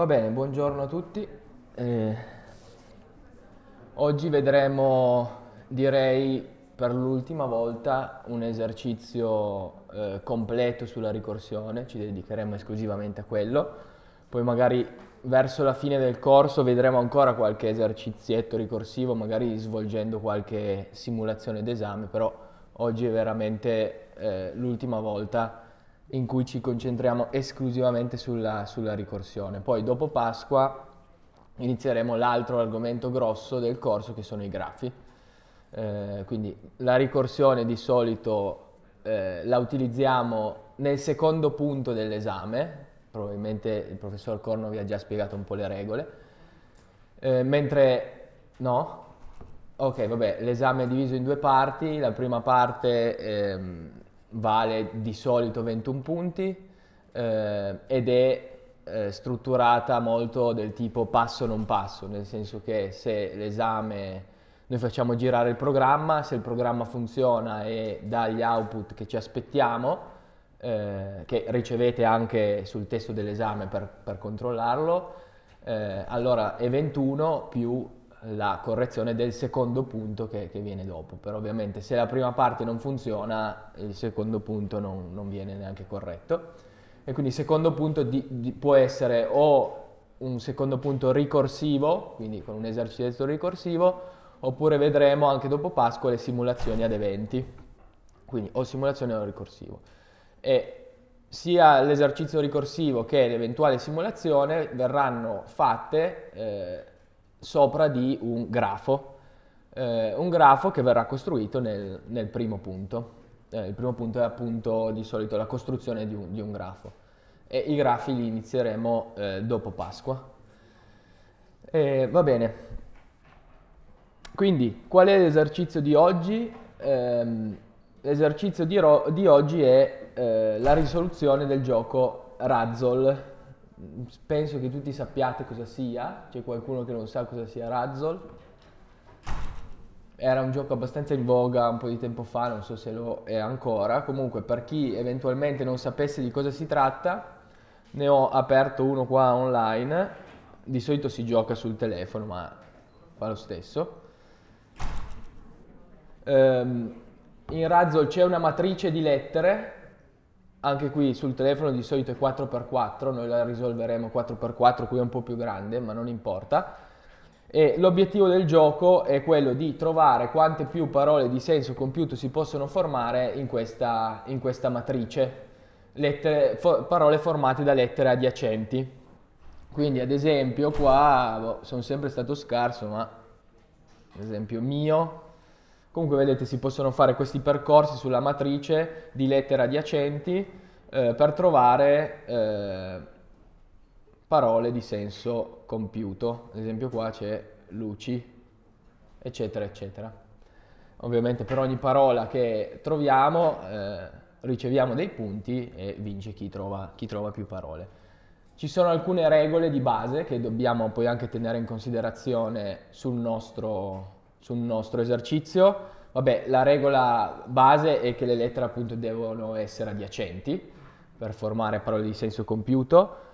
Va bene, buongiorno a tutti. Eh, oggi vedremo, direi per l'ultima volta, un esercizio eh, completo sulla ricorsione, ci dedicheremo esclusivamente a quello. Poi magari verso la fine del corso vedremo ancora qualche esercizietto ricorsivo, magari svolgendo qualche simulazione d'esame, però oggi è veramente eh, l'ultima volta in cui ci concentriamo esclusivamente sulla, sulla ricorsione. Poi dopo Pasqua inizieremo l'altro argomento grosso del corso che sono i grafi. Eh, quindi la ricorsione di solito eh, la utilizziamo nel secondo punto dell'esame, probabilmente il professor Corno vi ha già spiegato un po' le regole, eh, mentre no? Ok, vabbè, l'esame è diviso in due parti, la prima parte ehm, vale di solito 21 punti eh, ed è eh, strutturata molto del tipo passo non passo, nel senso che se l'esame noi facciamo girare il programma, se il programma funziona e dà gli output che ci aspettiamo, eh, che ricevete anche sul testo dell'esame per, per controllarlo, eh, allora è 21 più la correzione del secondo punto che, che, viene dopo, però ovviamente se la prima parte non funziona il secondo punto non, non viene neanche corretto e quindi il secondo punto di, di, può essere o un secondo punto ricorsivo, quindi con un esercizio ricorsivo, oppure vedremo anche dopo Pasqua le simulazioni ad eventi, quindi o simulazione o ricorsivo. E sia l'esercizio ricorsivo che l'eventuale simulazione verranno fatte eh, sopra di un grafo, eh, un grafo che verrà costruito nel, nel primo punto. Eh, il primo punto è appunto di solito la costruzione di un, di un grafo e i grafi li inizieremo eh, dopo Pasqua. va bene, quindi qual è l'esercizio di oggi? Ehm, l'esercizio di, di, oggi è eh, la risoluzione del gioco Razzle penso che tutti sappiate cosa sia, c'è qualcuno che non sa cosa sia Razzle. Era un gioco abbastanza in voga un po' di tempo fa, non so se lo è ancora. Comunque, per chi eventualmente non sapesse di cosa si tratta, ne ho aperto uno qua online. Di solito si gioca sul telefono, ma fa lo stesso. Um, in Razzle c'è una matrice di lettere anche qui sul telefono di solito è 4x4, noi la risolveremo 4x4, qui è un po' più grande, ma non importa. E l'obiettivo del gioco è quello di trovare quante più parole di senso compiuto si possono formare in questa, in questa matrice, lettere, for, parole formate da lettere adiacenti. Quindi ad esempio qua boh, sono sempre stato scarso, ma ad esempio mio, Comunque vedete si possono fare questi percorsi sulla matrice di lettere adiacenti eh, per trovare eh, parole di senso compiuto. Ad esempio qua c'è luci, eccetera, eccetera. Ovviamente per ogni parola che troviamo eh, riceviamo dei punti e vince chi trova, chi trova più parole. Ci sono alcune regole di base che dobbiamo poi anche tenere in considerazione sul nostro sul nostro esercizio. Vabbè, la regola base è che le lettere appunto devono essere adiacenti per formare parole di senso compiuto.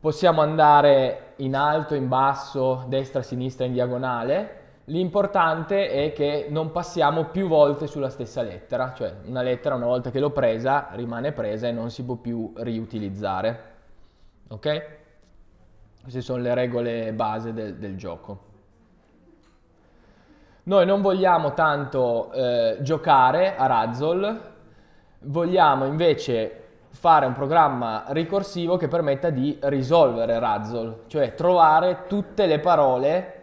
Possiamo andare in alto, in basso, destra, sinistra, in diagonale. L'importante è che non passiamo più volte sulla stessa lettera, cioè una lettera una volta che l'ho presa rimane presa e non si può più riutilizzare. Ok? Queste sono le regole base del, del gioco. Noi non vogliamo tanto eh, giocare a Razzle, vogliamo invece fare un programma ricorsivo che permetta di risolvere Razzle, cioè trovare tutte le parole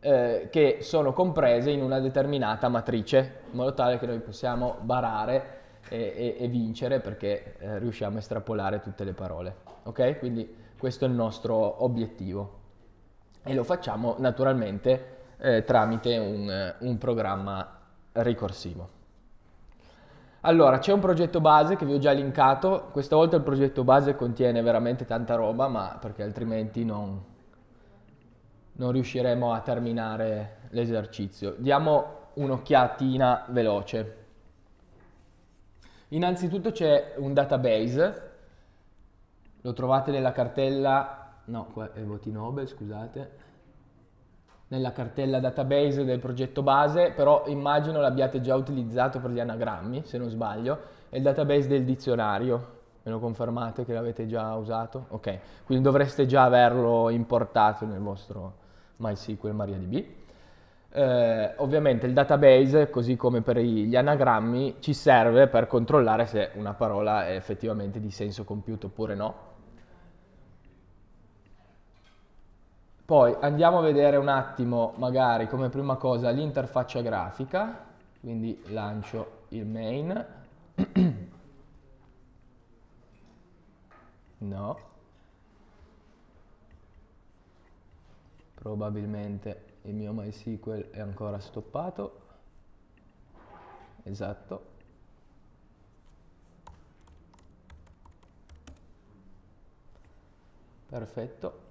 eh, che sono comprese in una determinata matrice, in modo tale che noi possiamo barare e, e, e vincere perché eh, riusciamo a estrapolare tutte le parole. Ok? Quindi questo è il nostro obiettivo. E lo facciamo naturalmente eh, tramite un, eh, un programma ricorsivo. Allora, c'è un progetto base che vi ho già linkato, questa volta il progetto base contiene veramente tanta roba, ma perché altrimenti non, non riusciremo a terminare l'esercizio. Diamo un'occhiatina veloce. Innanzitutto c'è un database, lo trovate nella cartella, no, qua è voti Nobel, scusate, nella cartella database del progetto base, però immagino l'abbiate già utilizzato per gli anagrammi, se non sbaglio, e il database del dizionario. Me lo confermate che l'avete già usato? Ok, quindi dovreste già averlo importato nel vostro MySQL MariaDB. Eh, ovviamente il database, così come per gli anagrammi, ci serve per controllare se una parola è effettivamente di senso compiuto oppure no. Poi andiamo a vedere un attimo, magari come prima cosa, l'interfaccia grafica, quindi lancio il main. no. Probabilmente il mio MySQL è ancora stoppato. Esatto. Perfetto.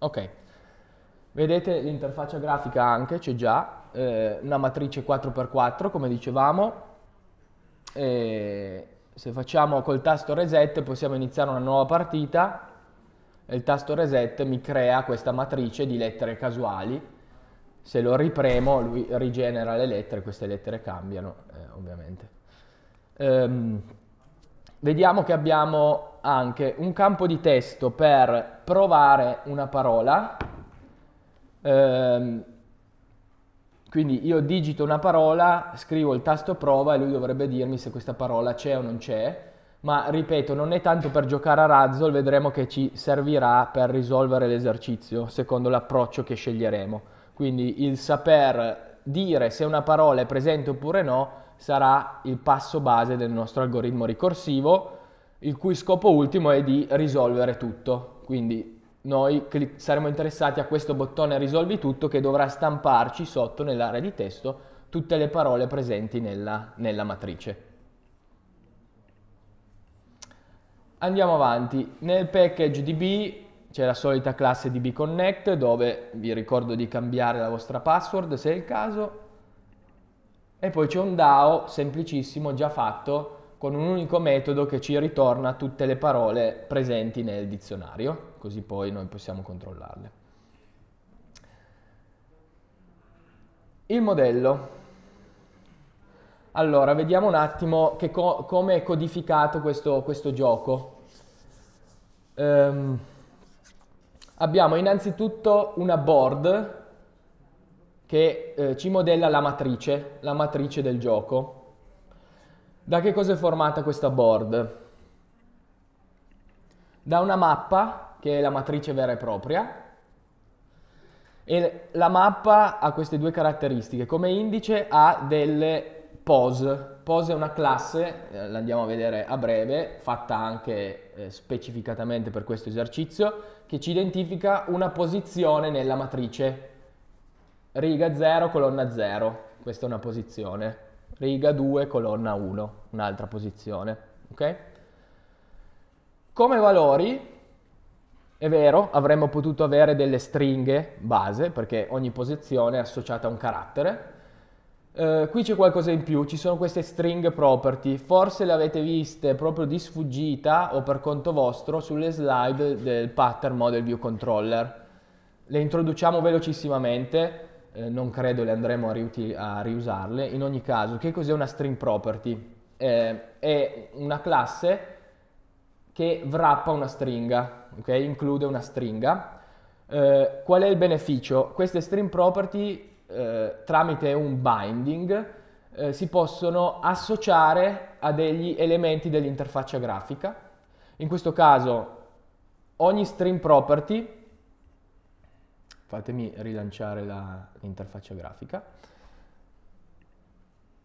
Ok, vedete l'interfaccia grafica anche, c'è già, eh, una matrice 4x4 come dicevamo, e se facciamo col tasto reset possiamo iniziare una nuova partita e il tasto reset mi crea questa matrice di lettere casuali, se lo ripremo lui rigenera le lettere, queste lettere cambiano eh, ovviamente. Um, vediamo che abbiamo anche un campo di testo per provare una parola. Ehm, quindi io digito una parola, scrivo il tasto prova e lui dovrebbe dirmi se questa parola c'è o non c'è. Ma ripeto, non è tanto per giocare a Razzle, vedremo che ci servirà per risolvere l'esercizio secondo l'approccio che sceglieremo. Quindi il saper dire se una parola è presente oppure no sarà il passo base del nostro algoritmo ricorsivo, il cui scopo ultimo è di risolvere tutto. Quindi noi saremo interessati a questo bottone risolvi tutto che dovrà stamparci sotto nell'area di testo tutte le parole presenti nella, nella matrice. Andiamo avanti, nel package DB c'è la solita classe DB Connect dove vi ricordo di cambiare la vostra password se è il caso e poi c'è un DAO semplicissimo già fatto con un unico metodo che ci ritorna tutte le parole presenti nel dizionario, così poi noi possiamo controllarle. Il modello. Allora, vediamo un attimo co come è codificato questo, questo gioco. Um, abbiamo innanzitutto una board che eh, ci modella la matrice, la matrice del gioco. Da che cosa è formata questa board? Da una mappa, che è la matrice vera e propria, e la mappa ha queste due caratteristiche. Come indice ha delle pose. Pose è una classe, eh, l'andiamo a vedere a breve, fatta anche eh, specificatamente per questo esercizio, che ci identifica una posizione nella matrice riga 0, colonna 0, questa è una posizione, riga 2, colonna 1, un'altra posizione, ok? Come valori, è vero, avremmo potuto avere delle stringhe base, perché ogni posizione è associata a un carattere, Uh, qui c'è qualcosa in più, ci sono queste string property, forse le avete viste proprio di sfuggita o per conto vostro sulle slide del pattern model view controller. Le introduciamo velocissimamente, eh, non credo le andremo a, riuti- a, riusarle. In ogni caso, che cos'è una string property? Eh, è una classe che wrappa una stringa, okay? include una stringa. Eh, qual è il beneficio? Queste string property eh, tramite un binding eh, si possono associare a degli elementi dell'interfaccia grafica. In questo caso ogni string property Fatemi rilanciare l'interfaccia grafica.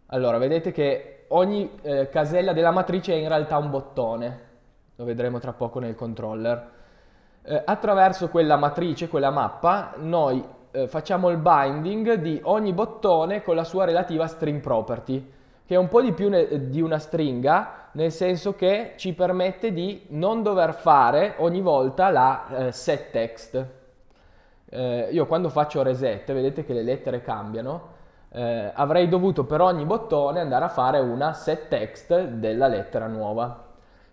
Allora, vedete che ogni eh, casella della matrice è in realtà un bottone, lo vedremo tra poco nel controller. Eh, attraverso quella matrice, quella mappa, noi eh, facciamo il binding di ogni bottone con la sua relativa string property, che è un po' di più di una stringa, nel senso che ci permette di non dover fare ogni volta la eh, setText. text, eh, io quando faccio reset, vedete che le lettere cambiano, eh, avrei dovuto per ogni bottone andare a fare una set text della lettera nuova.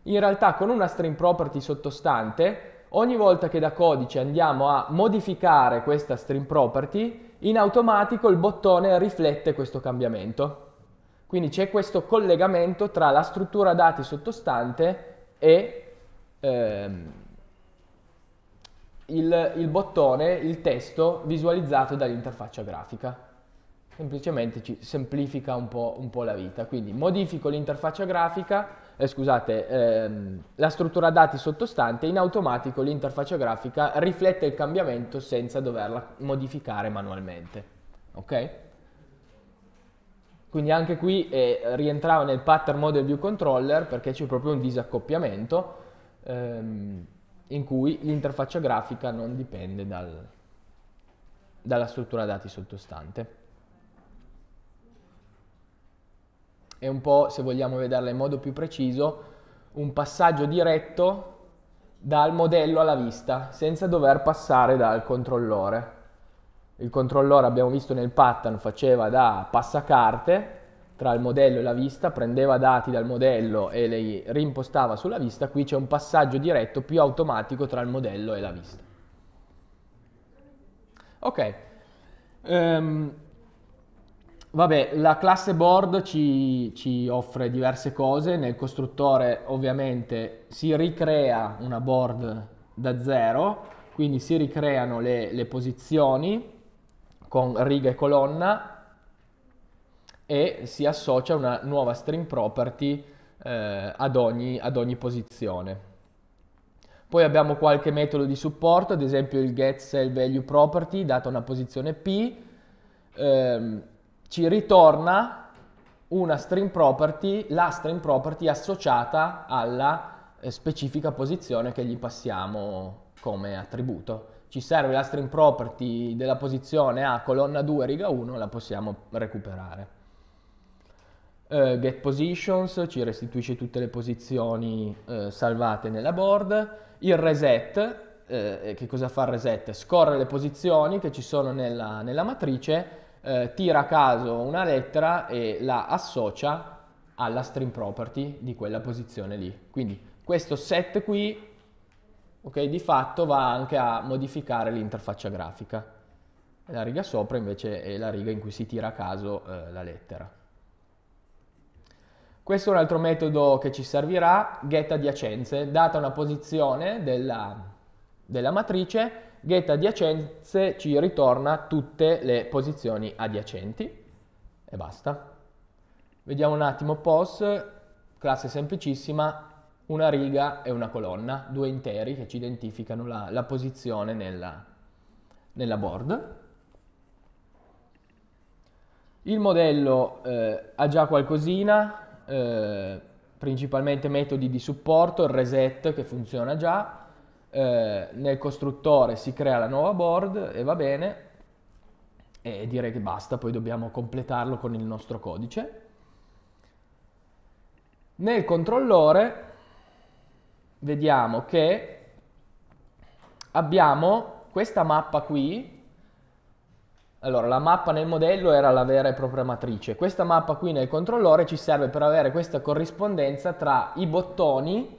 In realtà con una string property sottostante, ogni volta che da codice andiamo a modificare questa string property, in automatico il bottone riflette questo cambiamento. Quindi c'è questo collegamento tra la struttura dati sottostante e ehm, il, il bottone, il testo visualizzato dall'interfaccia grafica semplicemente ci semplifica un po', un po', la vita. Quindi modifico l'interfaccia grafica, eh, scusate, ehm, la struttura dati sottostante, in automatico l'interfaccia grafica riflette il cambiamento senza doverla modificare manualmente. Ok? Quindi anche qui eh, rientrava nel pattern model view controller perché c'è proprio un disaccoppiamento. Ehm, in cui l'interfaccia grafica non dipende dal, dalla struttura dati sottostante. È un po', se vogliamo vederla in modo più preciso, un passaggio diretto dal modello alla vista, senza dover passare dal controllore. Il controllore, abbiamo visto nel pattern, faceva da passacarte, tra il modello e la vista, prendeva dati dal modello e li rimpostava sulla vista, qui c'è un passaggio diretto più automatico tra il modello e la vista. Ok, um, vabbè, la classe board ci, ci offre diverse cose, nel costruttore ovviamente si ricrea una board da zero, quindi si ricreano le, le posizioni con riga e colonna e si associa una nuova string property eh, ad, ogni, ad ogni posizione. Poi abbiamo qualche metodo di supporto, ad esempio il getSellValueProperty, data una posizione P, ehm, ci ritorna una string property, la string property associata alla eh, specifica posizione che gli passiamo come attributo. Ci serve la string property della posizione A, colonna 2, riga 1, la possiamo recuperare. Uh, get positions ci restituisce tutte le posizioni uh, salvate nella board. Il reset, uh, che cosa fa il reset? Scorre le posizioni che ci sono nella, nella matrice, tira a caso una lettera e la associa alla string property di quella posizione lì. Quindi questo set qui, ok, di fatto va anche a modificare l'interfaccia grafica. La riga sopra invece è la riga in cui si tira a caso la lettera. Questo è un altro metodo che ci servirà, get adiacenze, data una posizione della, della matrice, get adiacenze ci ritorna tutte le posizioni adiacenti e basta. Vediamo un attimo POS, classe semplicissima, una riga e una colonna, due interi che ci identificano la, la posizione nella, nella board. Il modello eh, ha già qualcosina, eh, principalmente metodi di supporto, il reset che funziona già, eh, nel costruttore si crea la nuova board e va bene, e direi che basta, poi dobbiamo completarlo con il nostro codice. Nel controllore vediamo che abbiamo questa mappa qui allora, la mappa nel modello era la vera e propria matrice. Questa mappa qui nel controllore ci serve per avere questa corrispondenza tra i bottoni,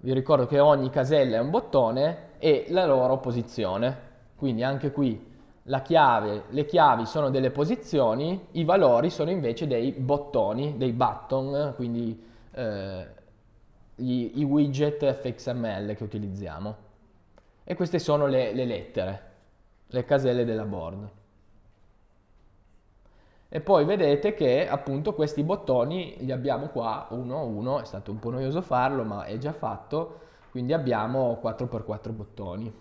vi ricordo che ogni casella è un bottone, e la loro posizione. Quindi anche qui chiave, le chiavi sono delle posizioni, i valori sono invece dei bottoni, dei button, quindi eh, gli, i widget fxml che utilizziamo. E queste sono le, le lettere le caselle della board. E poi vedete che appunto questi bottoni li abbiamo qua uno a uno, è stato un po' noioso farlo ma è già fatto, quindi abbiamo 4x4 bottoni.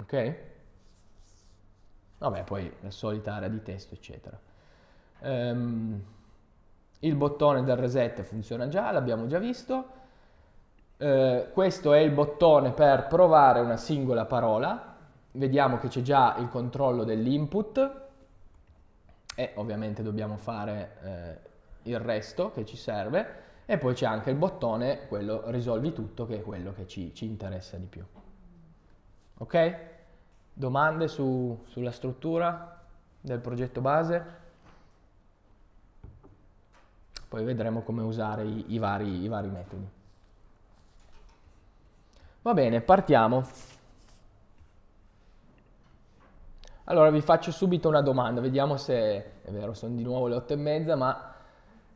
Ok? Vabbè, poi la solita area di testo, eccetera. Um, il bottone del reset funziona già, l'abbiamo già visto. Uh, questo è il bottone per provare una singola parola, vediamo che c'è già il controllo dell'input e ovviamente dobbiamo fare eh, il resto che ci serve e poi c'è anche il bottone, quello risolvi tutto, che è quello che ci, ci interessa di più. Ok? Domande su, sulla struttura del progetto base? Poi vedremo come usare i, i, vari, i vari metodi. Va bene, partiamo. Allora vi faccio subito una domanda, vediamo se è vero, sono di nuovo le otto e mezza, ma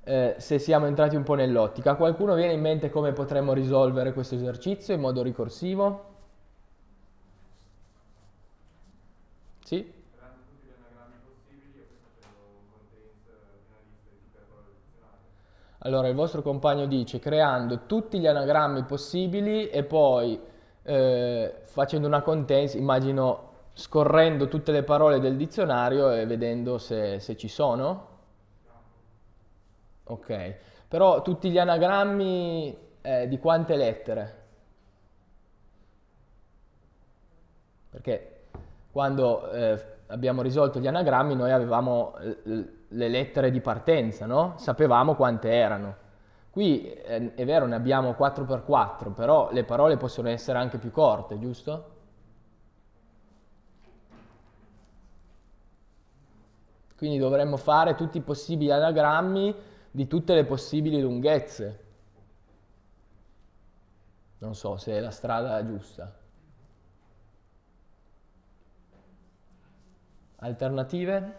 eh, se siamo entrati un po' nell'ottica. Qualcuno viene in mente come potremmo risolvere questo esercizio in modo ricorsivo? Sì? Allora, il vostro compagno dice creando tutti gli anagrammi possibili e poi eh, facendo una contents, immagino scorrendo tutte le parole del dizionario e vedendo se, se ci sono. Ok, però tutti gli anagrammi eh, di quante lettere? Perché quando eh, abbiamo risolto gli anagrammi noi avevamo le lettere di partenza, no? Sapevamo quante erano. Qui eh, è vero, ne abbiamo 4x4, però le parole possono essere anche più corte, giusto? Quindi dovremmo fare tutti i possibili anagrammi di tutte le possibili lunghezze. Non so se è la strada giusta. Alternative?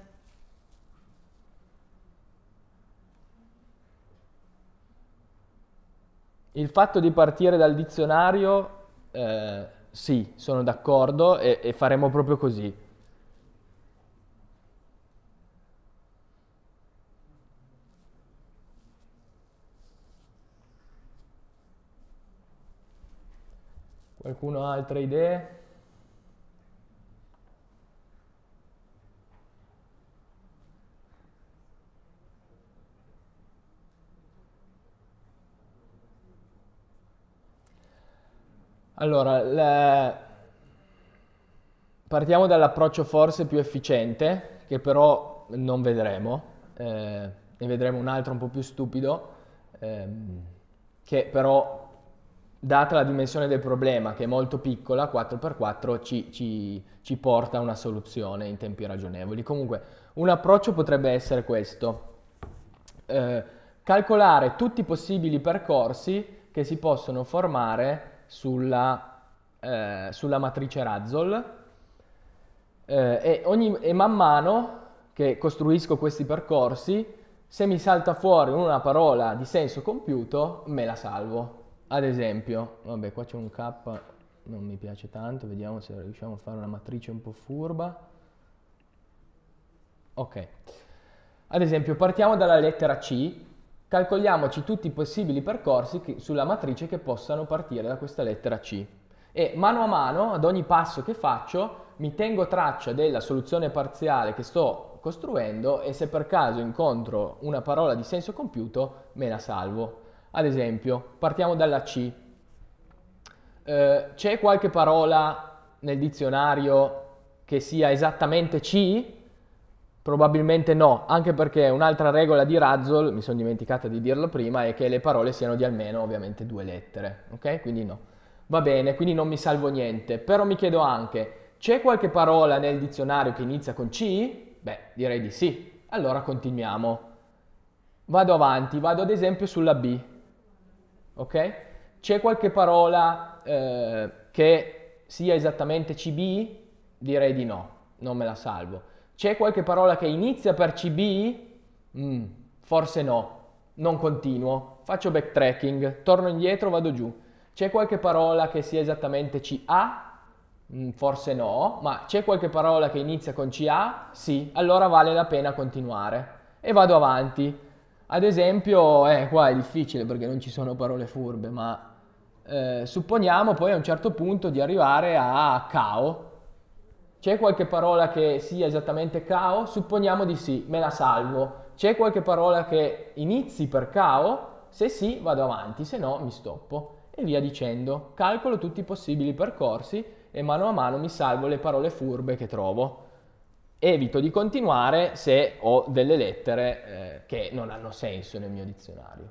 Il fatto di partire dal dizionario, eh, sì, sono d'accordo e, e faremo proprio così. Qualcuno ha altre idee? Allora, la... partiamo dall'approccio forse più efficiente, che però non vedremo, eh, ne vedremo un altro un po' più stupido, eh, che però data la dimensione del problema che è molto piccola, 4x4 ci, ci, ci, porta a una soluzione in tempi ragionevoli. Comunque un approccio potrebbe essere questo, eh, calcolare tutti i possibili percorsi che si possono formare sulla, eh, sulla matrice Razzle eh, e, ogni, e man mano che costruisco questi percorsi, se mi salta fuori una parola di senso compiuto, me la salvo ad esempio, vabbè qua c'è un K, non mi piace tanto, vediamo se riusciamo a fare una matrice un po' furba. Ok, ad esempio partiamo dalla lettera C, calcoliamoci tutti i possibili percorsi che, sulla matrice che possano partire da questa lettera C e mano a mano, ad ogni passo che faccio, mi tengo traccia della soluzione parziale che sto costruendo e se per caso incontro una parola di senso compiuto me la salvo. Ad esempio, partiamo dalla C. Eh, c'è qualche parola nel dizionario che sia esattamente C? Probabilmente no, anche perché un'altra regola di Razzle, mi sono dimenticata di dirlo prima, è che le parole siano di almeno ovviamente due lettere, ok? Quindi no. Va bene, quindi non mi salvo niente, però mi chiedo anche, c'è qualche parola nel dizionario che inizia con C? Beh, direi di sì. Allora continuiamo. Vado avanti, vado ad esempio sulla B ok? C'è qualche parola eh, che sia esattamente CB? Direi di no, non me la salvo. C'è qualche parola che inizia per CB? Mm, forse no, non continuo, faccio backtracking, torno indietro, vado giù. C'è qualche parola che sia esattamente CA? Mm, forse no, ma c'è qualche parola che inizia con CA? Sì, allora vale la pena continuare. E vado avanti. Ad esempio, eh, qua è difficile perché non ci sono parole furbe, ma eh, supponiamo poi a un certo punto di arrivare a cao. C'è qualche parola che sia esattamente cao? Supponiamo di sì, me la salvo. C'è qualche parola che inizi per cao? Se sì, vado avanti, se no mi stoppo. E via dicendo. Calcolo tutti i possibili percorsi e mano a mano mi salvo le parole furbe che trovo evito di continuare se ho delle lettere eh, che non hanno senso nel mio dizionario.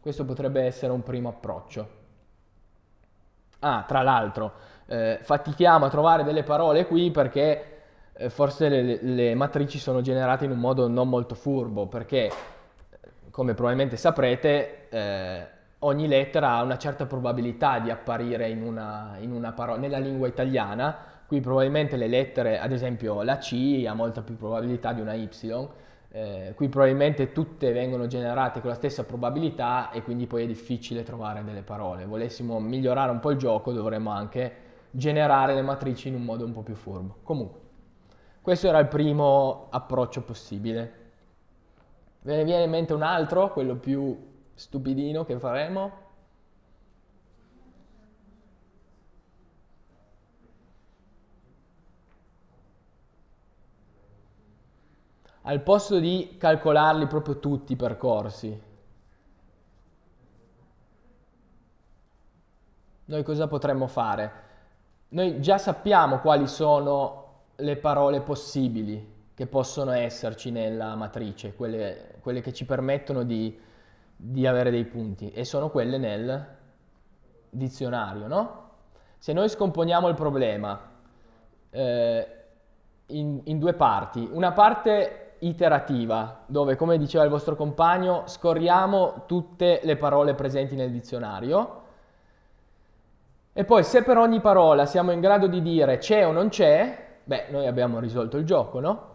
Questo potrebbe essere un primo approccio. Ah, tra l'altro, eh, fatichiamo a trovare delle parole qui perché eh, forse le, le matrici sono generate in un modo non molto furbo, perché eh, come probabilmente saprete, eh, ogni lettera ha una certa probabilità di apparire in una, in una parola, nella lingua italiana Qui probabilmente le lettere, ad esempio la C ha molta più probabilità di una Y, eh, qui probabilmente tutte vengono generate con la stessa probabilità e quindi poi è difficile trovare delle parole. Volessimo migliorare un po' il gioco dovremmo anche generare le matrici in un modo un po' più furbo. Comunque, questo era il primo approccio possibile. Ve ne viene in mente un altro, quello più stupidino che faremo? al posto di calcolarli proprio tutti i percorsi, noi cosa potremmo fare? Noi già sappiamo quali sono le parole possibili che possono esserci nella matrice, quelle, quelle che ci permettono di, di avere dei punti e sono quelle nel dizionario, no? Se noi scomponiamo il problema eh, in, in due parti, una parte iterativa, dove come diceva il vostro compagno scorriamo tutte le parole presenti nel dizionario e poi se per ogni parola siamo in grado di dire c'è o non c'è, beh noi abbiamo risolto il gioco, no?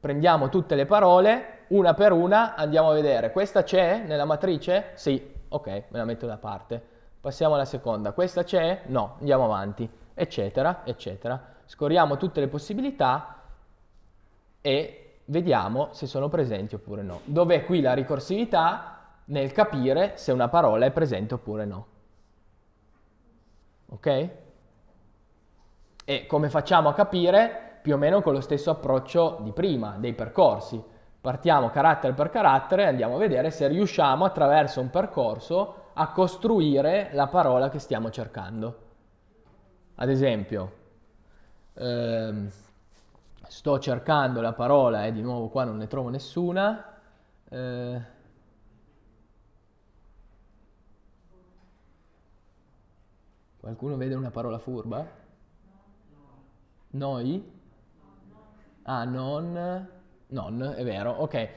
Prendiamo tutte le parole, una per una, andiamo a vedere questa c'è nella matrice? Sì, ok, me la metto da parte. Passiamo alla seconda, questa c'è? No, andiamo avanti, eccetera, eccetera. Scorriamo tutte le possibilità e vediamo se sono presenti oppure no. Dov'è qui la ricorsività nel capire se una parola è presente oppure no. Ok? E come facciamo a capire? Più o meno con lo stesso approccio di prima, dei percorsi. Partiamo carattere per carattere e andiamo a vedere se riusciamo attraverso un percorso a costruire la parola che stiamo cercando. Ad esempio, ehm, sto cercando la parola e eh, di nuovo qua non ne trovo nessuna. Eh, qualcuno vede una parola furba? Noi? Ah, non. Non, è vero, ok.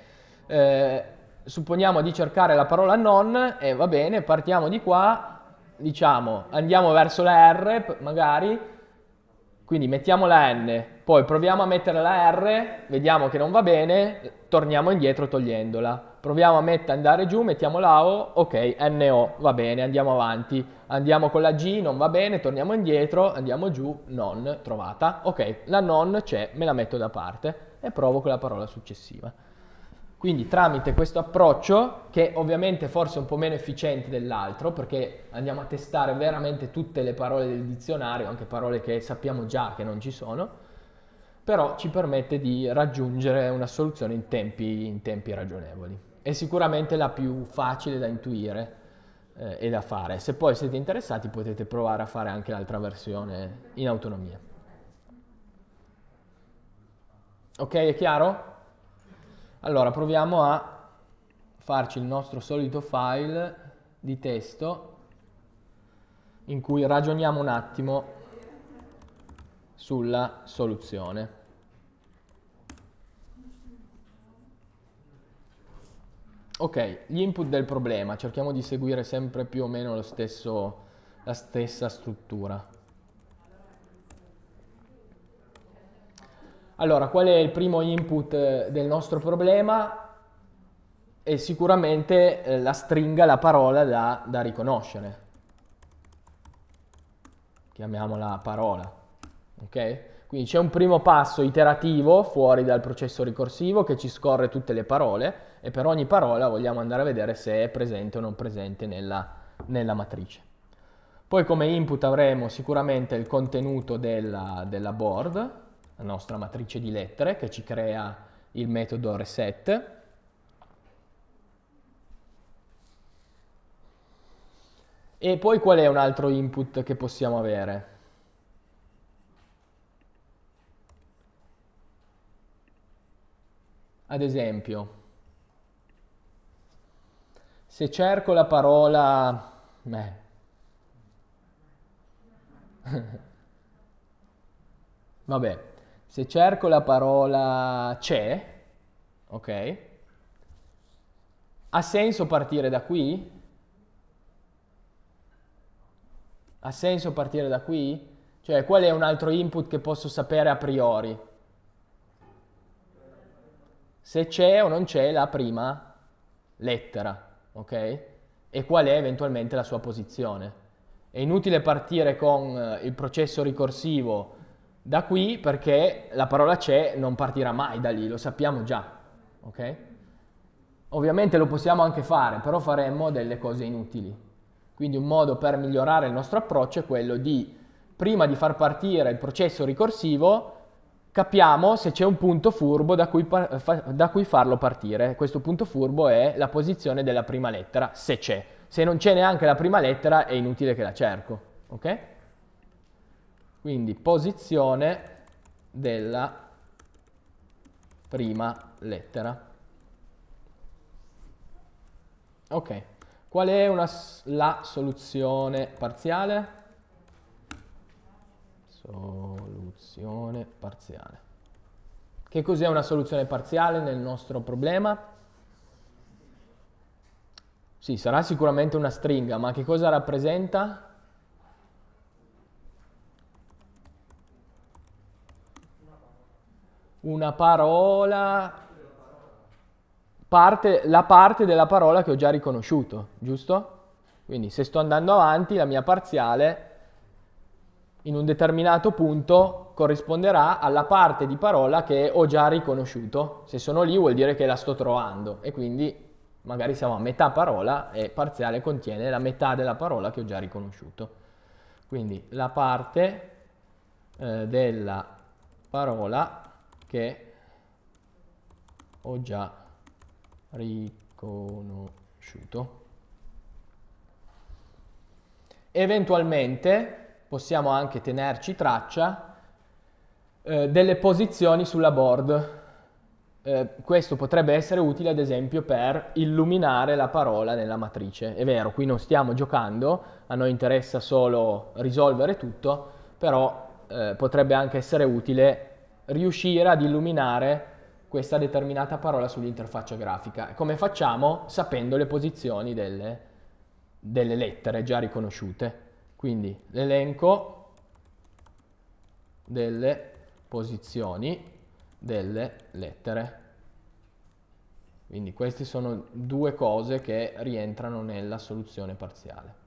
Eh, supponiamo di cercare la parola non e eh, va bene, partiamo di qua, diciamo, andiamo verso la R magari quindi mettiamo la N, poi proviamo a mettere la R, vediamo che non va bene, torniamo indietro togliendola. Proviamo a met- andare giù, mettiamo la O, ok, NO, va bene, andiamo avanti. Andiamo con la G, non va bene, torniamo indietro, andiamo giù, non, trovata. Ok, la non c'è, me la metto da parte e provo con la parola successiva. Quindi tramite questo approccio, che ovviamente forse è un po' meno efficiente dell'altro, perché andiamo a testare veramente tutte le parole del dizionario, anche parole che sappiamo già che non ci sono, però ci permette di raggiungere una soluzione in tempi, in tempi ragionevoli. È sicuramente la più facile da intuire eh, e da fare. Se poi siete interessati potete provare a fare anche l'altra versione in autonomia. Ok, è chiaro? Allora proviamo a farci il nostro solito file di testo in cui ragioniamo un attimo sulla soluzione. Ok, gli input del problema, cerchiamo di seguire sempre più o meno stesso, la stessa struttura. Allora, qual è il primo input eh, del nostro problema? È sicuramente eh, la stringa, la parola da, da riconoscere. Chiamiamola parola. Ok? Quindi c'è un primo passo iterativo fuori dal processo ricorsivo che ci scorre tutte le parole e per ogni parola vogliamo andare a vedere se è presente o non presente nella, nella matrice. Poi come input avremo sicuramente il contenuto della, della board, la nostra matrice di lettere che ci crea il metodo reset. E poi qual è un altro input che possiamo avere? Ad esempio, se cerco la parola... Beh. Vabbè, se cerco la parola c'è, ok? Ha senso partire da qui? Ha senso partire da qui? Cioè, qual è un altro input che posso sapere a priori? Se c'è o non c'è la prima lettera, ok? E qual è eventualmente la sua posizione. È inutile partire con eh, il processo ricorsivo da qui perché la parola c'è non partirà mai da lì, lo sappiamo già, ok? Ovviamente lo possiamo anche fare, però faremmo delle cose inutili. Quindi un modo per migliorare il nostro approccio è quello di, prima di far partire il processo ricorsivo, capiamo se c'è un punto furbo da cui, par- da cui, farlo partire. Questo punto furbo è la posizione della prima lettera, se c'è. Se non c'è neanche la prima lettera è inutile che la cerco, ok? Quindi posizione della prima lettera. Ok, qual è una, la soluzione parziale? Soluzione parziale. Che cos'è una soluzione parziale nel nostro problema? Sì, sarà sicuramente una stringa, ma che cosa rappresenta? una parola, parte, la parte della parola che ho già riconosciuto, giusto? Quindi se sto andando avanti, la mia parziale in un determinato punto corrisponderà alla parte di parola che ho già riconosciuto. Se sono lì vuol dire che la sto trovando e quindi magari siamo a metà parola e parziale contiene la metà della parola che ho già riconosciuto. Quindi la parte eh, della parola che ho già riconosciuto. Eventualmente possiamo anche tenerci traccia eh, delle posizioni sulla board. Eh, questo potrebbe essere utile ad esempio per illuminare la parola nella matrice. È vero, qui non stiamo giocando, a noi interessa solo risolvere tutto, però eh, potrebbe anche essere utile riuscire ad illuminare questa determinata parola sull'interfaccia grafica. Come facciamo? Sapendo le posizioni delle, delle lettere già riconosciute. Quindi l'elenco delle posizioni delle lettere. Quindi queste sono due cose che rientrano nella soluzione parziale.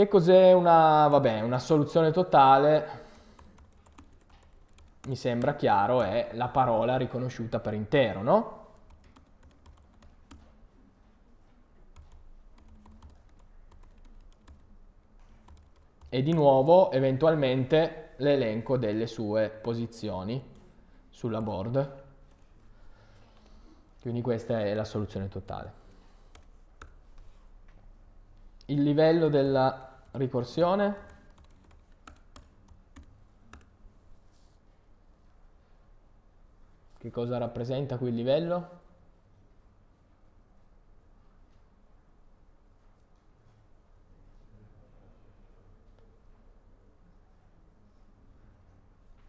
Che cos'è una, vabbè, una soluzione totale? Mi sembra chiaro, è la parola riconosciuta per intero, no? E di nuovo, eventualmente, l'elenco delle sue posizioni sulla board. Quindi questa è la soluzione totale. Il livello della ricorsione. Che cosa rappresenta qui il livello?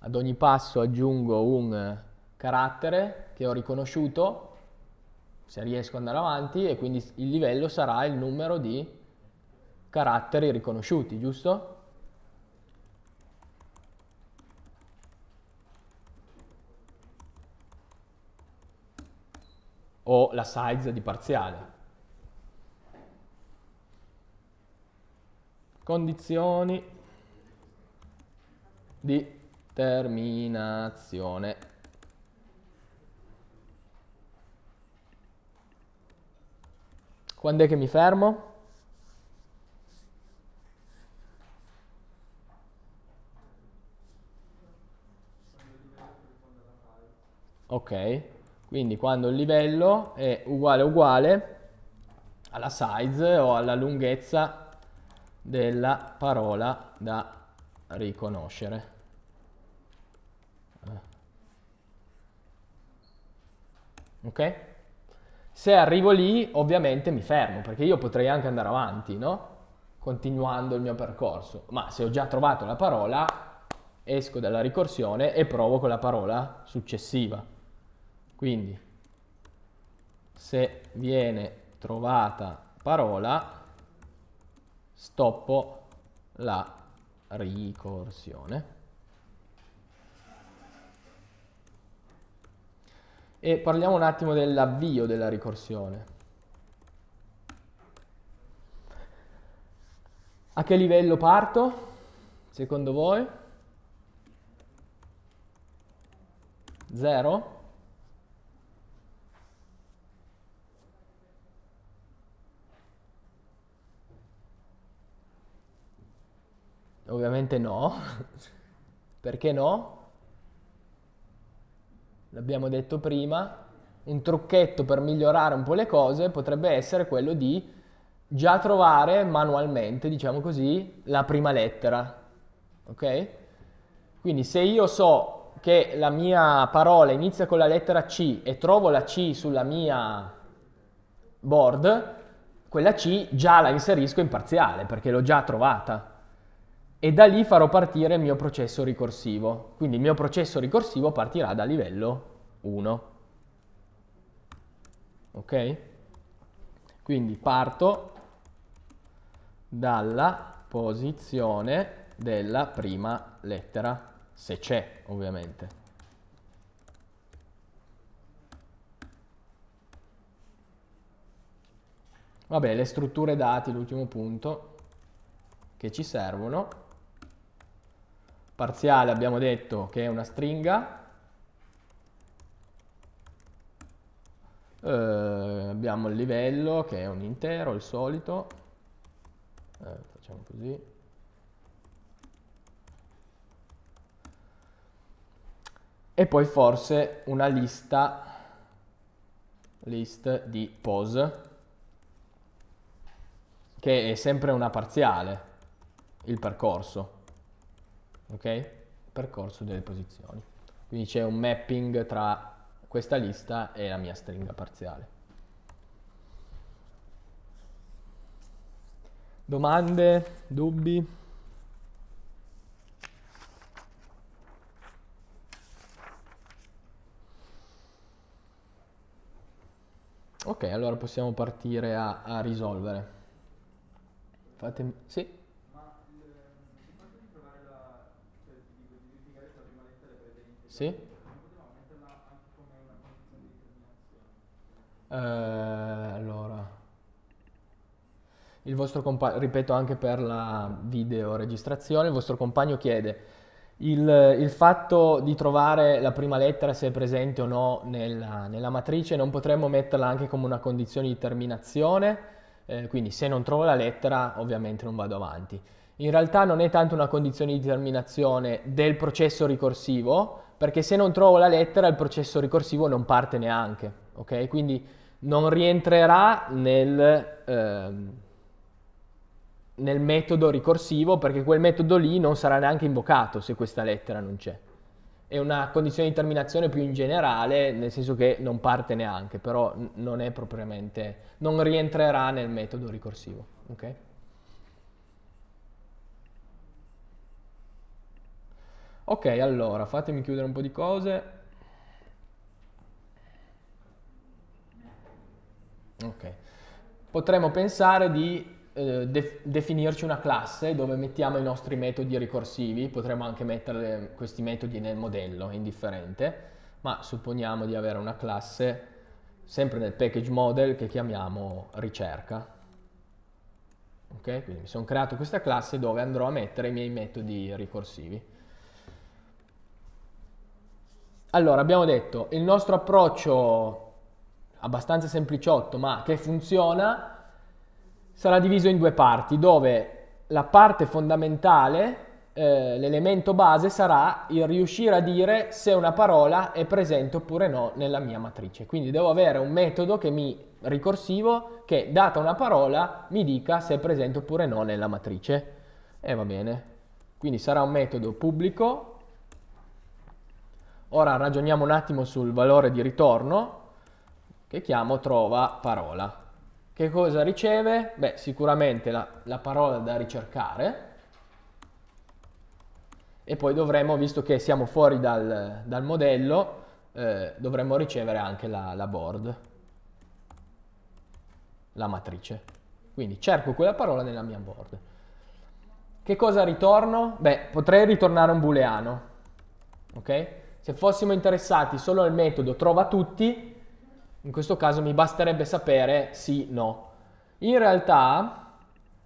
Ad ogni passo aggiungo un carattere che ho riconosciuto, se riesco ad andare avanti, e quindi il livello sarà il numero di caratteri riconosciuti, giusto? O la size di parziale. Condizioni di terminazione. Quando è che mi fermo? ok quindi quando il livello è uguale uguale alla size o alla lunghezza della parola da riconoscere eh. ok se arrivo lì ovviamente mi fermo perché io potrei anche andare avanti no continuando il mio percorso ma se ho già trovato la parola esco dalla ricorsione e provo con la parola successiva quindi se viene trovata parola stoppo la ricorsione. E parliamo un attimo dell'avvio della ricorsione. A che livello parto, secondo voi? 0? Ovviamente no. Perché no? L'abbiamo detto prima, un trucchetto per migliorare un po' le cose potrebbe essere quello di già trovare manualmente, diciamo così, la prima lettera. Ok? Quindi se io so che la mia parola inizia con la lettera C e trovo la C sulla mia board, quella C già la inserisco in parziale perché l'ho già trovata e da lì farò partire il mio processo ricorsivo. Quindi il mio processo ricorsivo partirà da livello 1. Ok? Quindi parto dalla posizione della prima lettera, se c'è ovviamente. Vabbè, le strutture dati, l'ultimo punto, che ci servono parziale abbiamo detto che è una stringa, eh, abbiamo il livello che è un intero, il solito, eh, facciamo così, e poi forse una lista, list di pose, che è sempre una parziale, il percorso ok? Percorso delle posizioni. Quindi c'è un mapping tra questa lista e la mia stringa parziale. Domande, dubbi? Ok, allora possiamo partire a, a risolvere. Fatemi... Sì? Sì? Eh, allora, il vostro compagno, ripeto anche per la videoregistrazione, il vostro compagno chiede il, il, fatto di trovare la prima lettera se è presente o no nella, nella matrice, non potremmo metterla anche come una condizione di terminazione, eh, quindi se non trovo la lettera ovviamente non vado avanti in realtà non è tanto una condizione di terminazione del processo ricorsivo, perché se non trovo la lettera il processo ricorsivo non parte neanche, ok? Quindi non rientrerà nel, ehm, nel metodo ricorsivo perché quel metodo lì non sarà neanche invocato se questa lettera non c'è. È una condizione di terminazione più in generale, nel senso che non parte neanche, però non è propriamente, non rientrerà nel metodo ricorsivo, ok? Ok, allora, fatemi chiudere un po' di cose. Ok. Potremmo pensare di eh, de definirci una classe dove mettiamo i nostri metodi ricorsivi, potremmo anche mettere questi metodi nel modello, indifferente, ma supponiamo di avere una classe sempre nel package model che chiamiamo ricerca. Ok, quindi mi sono creato questa classe dove andrò a mettere i miei metodi ricorsivi. Allora, abbiamo detto, il nostro approccio abbastanza sempliciotto, ma che funziona, sarà diviso in due parti, dove la parte fondamentale, eh, l'elemento base, sarà il riuscire a dire se una parola è presente oppure no nella mia matrice. Quindi devo avere un metodo che mi ricorsivo che, data una parola, mi dica se è presente oppure no nella matrice. E eh, va bene. Quindi sarà un metodo pubblico Ora ragioniamo un attimo sul valore di ritorno che chiamo trova parola. Che cosa riceve? Beh, sicuramente la, la parola da ricercare e poi dovremo, visto che siamo fuori dal, dal modello, eh, dovremmo ricevere anche la, la board, la matrice. Quindi cerco quella parola nella mia board. Che cosa ritorno? Beh, potrei ritornare un booleano, ok? Se fossimo interessati solo al metodo trova tutti, in questo caso mi basterebbe sapere sì, no. In realtà,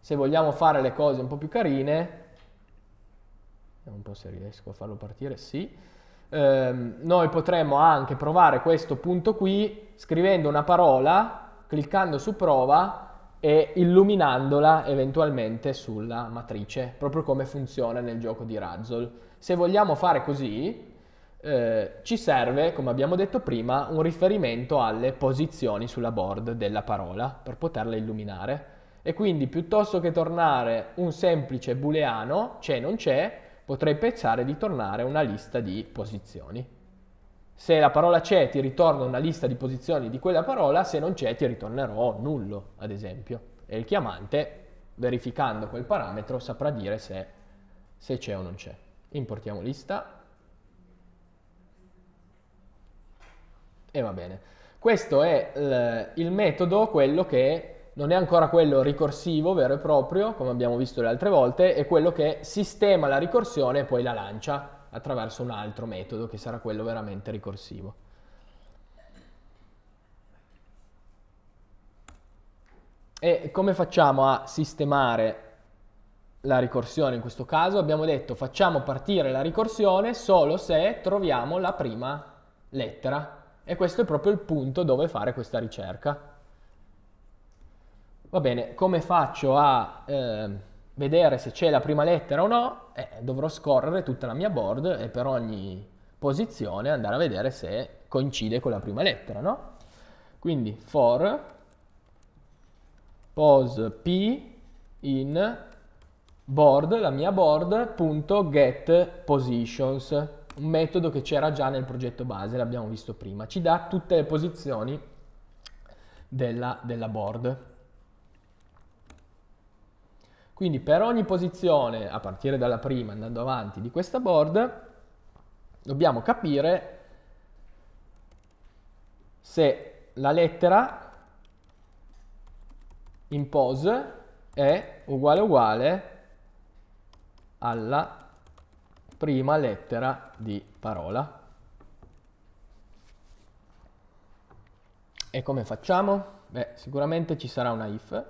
se vogliamo fare le cose un po' più carine, vediamo un po' se riesco a farlo partire, sì, ehm, noi potremmo anche provare questo punto qui scrivendo una parola, cliccando su prova e illuminandola eventualmente sulla matrice, proprio come funziona nel gioco di Razzle. Se vogliamo fare così, eh, ci serve, come abbiamo detto prima, un riferimento alle posizioni sulla board della parola per poterla illuminare. E quindi piuttosto che tornare un semplice booleano, c'è non c'è, potrei pensare di tornare una lista di posizioni. Se la parola c'è ti ritorno una lista di posizioni di quella parola, se non c'è ti ritornerò nullo, ad esempio. E il chiamante, verificando quel parametro, saprà dire se, se c'è o non c'è. Importiamo lista, E va bene. Questo è il metodo, quello che non è ancora quello ricorsivo vero e proprio, come abbiamo visto le altre volte, è quello che sistema la ricorsione e poi la lancia attraverso un altro metodo che sarà quello veramente ricorsivo. E come facciamo a sistemare la ricorsione in questo caso? Abbiamo detto facciamo partire la ricorsione solo se troviamo la prima lettera e questo è proprio il punto dove fare questa ricerca. Va bene, come faccio a eh, vedere se c'è la prima lettera o no? Eh, dovrò scorrere tutta la mia board e per ogni posizione andare a vedere se coincide con la prima lettera, no? Quindi for pos p in board, la mia board, punto get positions un metodo che c'era già nel progetto base, l'abbiamo visto prima, ci dà tutte le posizioni della, della board. Quindi per ogni posizione, a partire dalla prima, andando avanti di questa board, dobbiamo capire se la lettera in pose è uguale uguale alla prima lettera di parola. E come facciamo? Beh, sicuramente ci sarà una if.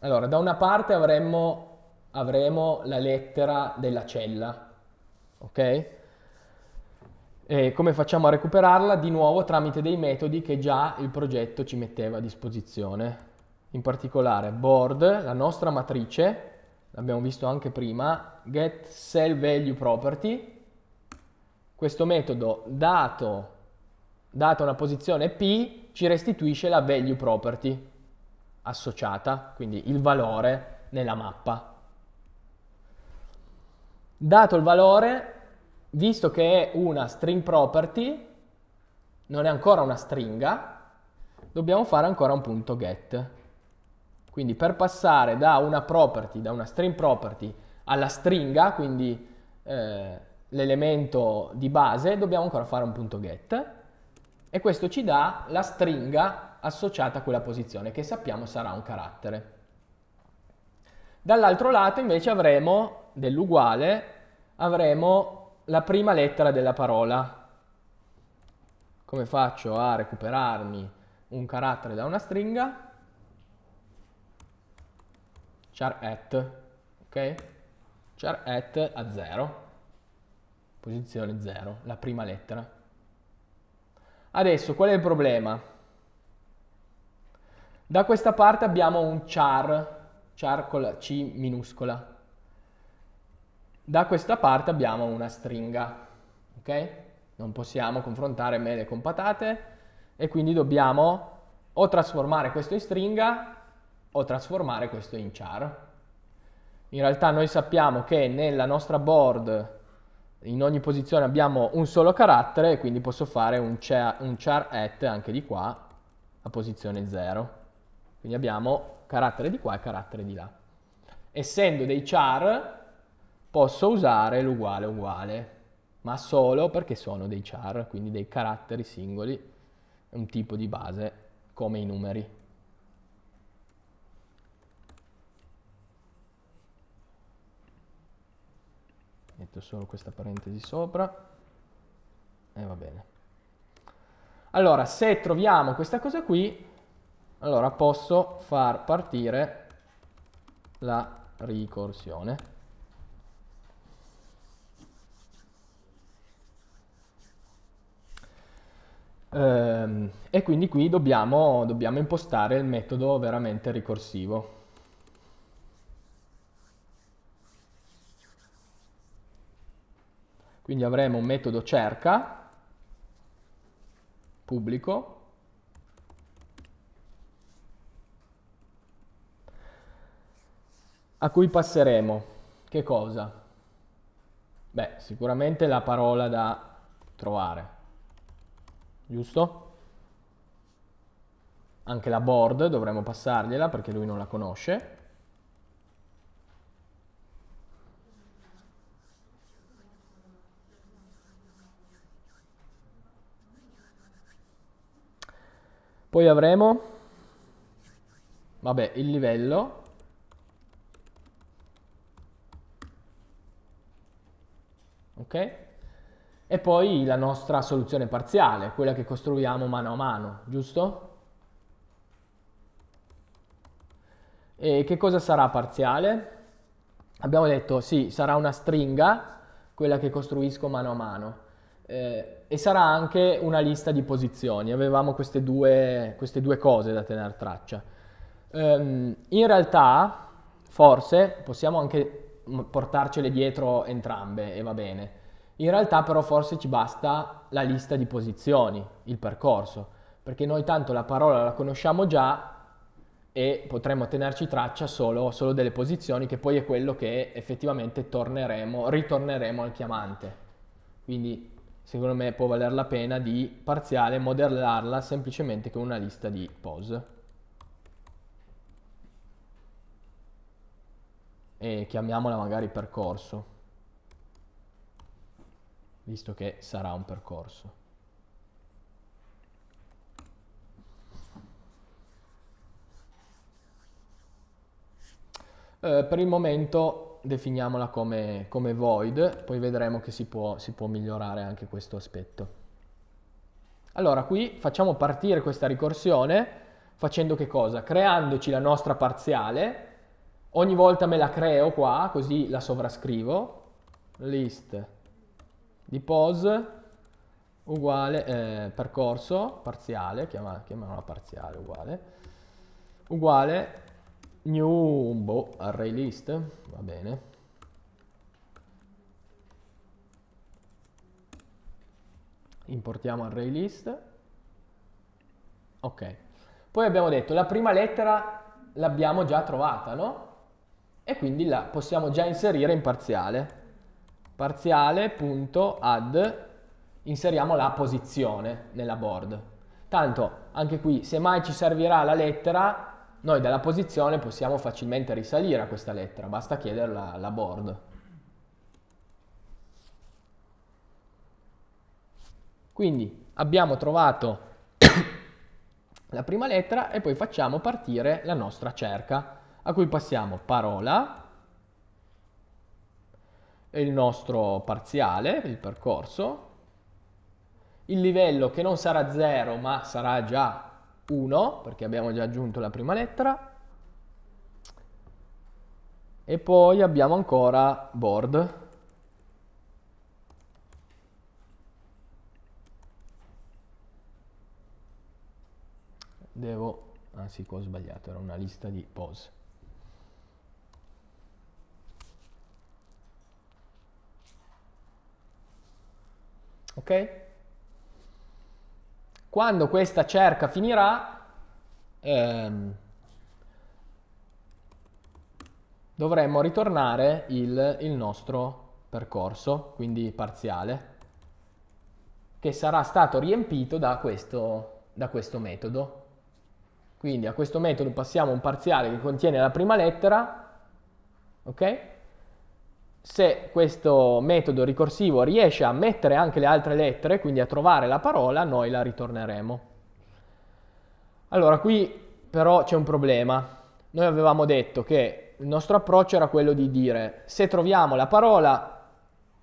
Allora, da una parte avremo, avremo la lettera della cella, ok? E come facciamo a recuperarla? Di nuovo tramite dei metodi che già il progetto ci metteva a disposizione. In particolare board, la nostra matrice, l'abbiamo visto anche prima, get sell value property, questo metodo dato, data una posizione P ci restituisce la value property associata, quindi il valore nella mappa. Dato il valore, visto che è una string property, non è ancora una stringa, dobbiamo fare ancora un punto get. Quindi per passare da una property, da una string property alla stringa, quindi eh, l'elemento di base, dobbiamo ancora fare un punto get e questo ci dà la stringa associata a quella posizione che sappiamo sarà un carattere. Dall'altro lato invece avremo, dell'uguale, avremo la prima lettera della parola. Come faccio a recuperarmi un carattere da una stringa? char at, ok? Char at a 0, posizione 0, la prima lettera. Adesso qual è il problema? Da questa parte abbiamo un char, char con la C minuscola. Da questa parte abbiamo una stringa, ok? Non possiamo confrontare mele con patate e quindi dobbiamo o trasformare questo in stringa o trasformare questo in char. In realtà noi sappiamo che nella nostra board in ogni posizione abbiamo un solo carattere e quindi posso fare un char, un char at anche di qua a posizione 0. Quindi abbiamo carattere di qua e carattere di là. Essendo dei char posso usare l'uguale uguale, ma solo perché sono dei char, quindi dei caratteri singoli, un tipo di base come i numeri. metto solo questa parentesi sopra e va bene allora se troviamo questa cosa qui allora posso far partire la ricorsione ehm, e quindi qui dobbiamo, dobbiamo impostare il metodo veramente ricorsivo Quindi avremo un metodo cerca, pubblico, a cui passeremo. Che cosa? Beh, sicuramente la parola da trovare, giusto? Anche la board dovremmo passargliela perché lui non la conosce. Poi avremo, vabbè, il livello. Ok? E poi la nostra soluzione parziale, quella che costruiamo mano a mano, giusto? E che cosa sarà parziale? Abbiamo detto sì, sarà una stringa, quella che costruisco mano a mano. Eh, e sarà anche una lista di posizioni. Avevamo queste due, queste due cose da tenere traccia. Um, in realtà, forse, possiamo anche portarcele dietro entrambe e va bene. In realtà però forse ci basta la lista di posizioni, il percorso, perché noi tanto la parola la conosciamo già e potremmo tenerci traccia solo, solo delle posizioni, che poi è quello che effettivamente torneremo, ritorneremo al chiamante. Quindi secondo me può valer la pena di parziale modellarla semplicemente con una lista di pose. E chiamiamola magari percorso, visto che sarà un percorso. Eh, per il momento definiamola come, come void, poi vedremo che si può, si può migliorare anche questo aspetto. Allora qui facciamo partire questa ricorsione facendo che cosa? Creandoci la nostra parziale, ogni volta me la creo qua, così la sovrascrivo, list di pos uguale eh, percorso parziale, chiama, chiamiamola parziale uguale, uguale new boh, array list, va bene. Importiamo array list. Ok. Poi abbiamo detto la prima lettera l'abbiamo già trovata, no? E quindi la possiamo già inserire in parziale. Parziale.add inseriamo la posizione nella board. Tanto anche qui, se mai ci servirà la lettera, noi dalla posizione possiamo facilmente risalire a questa lettera, basta chiederla alla board. Quindi abbiamo trovato la prima lettera e poi facciamo partire la nostra cerca, a cui passiamo parola, il nostro parziale, il percorso, il livello che non sarà 0 ma sarà già 1 perché abbiamo già aggiunto la prima lettera e poi abbiamo ancora board devo ah sì qua ho sbagliato era una lista di pose ok quando questa cerca finirà, ehm, dovremmo ritornare il, il nostro percorso, quindi parziale, che sarà stato riempito da questo, da questo metodo. Quindi a questo metodo passiamo un parziale che contiene la prima lettera, ok? se questo metodo ricorsivo riesce a mettere anche le altre lettere, quindi a trovare la parola, noi la ritorneremo. Allora, qui però c'è un problema. Noi avevamo detto che il nostro approccio era quello di dire se troviamo la parola,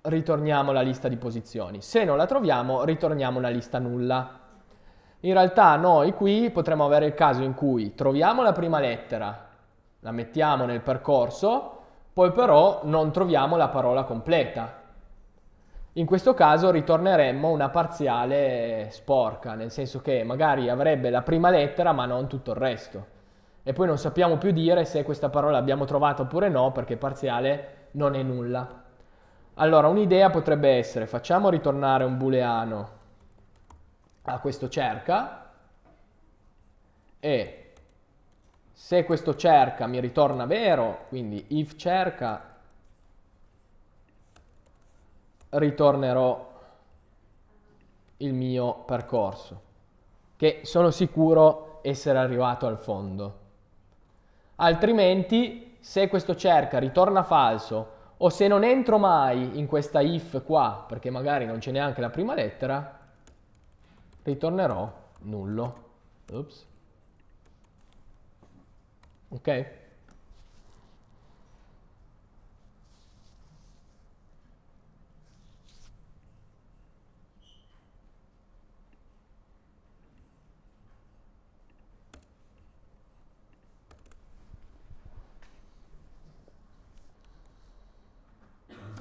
ritorniamo la lista di posizioni. Se non la troviamo, ritorniamo una lista nulla. In realtà noi qui potremmo avere il caso in cui troviamo la prima lettera, la mettiamo nel percorso, poi però non troviamo la parola completa. In questo caso ritorneremmo una parziale sporca, nel senso che magari avrebbe la prima lettera ma non tutto il resto. E poi non sappiamo più dire se questa parola abbiamo trovata oppure no, perché parziale non è nulla. Allora, un'idea potrebbe essere, facciamo ritornare un booleano a questo cerca e se questo cerca mi ritorna vero, quindi if cerca ritornerò il mio percorso, che sono sicuro essere arrivato al fondo. Altrimenti, se questo cerca ritorna falso o se non entro mai in questa if qua, perché magari non c'è neanche la prima lettera, ritornerò nullo. Oops. Ok?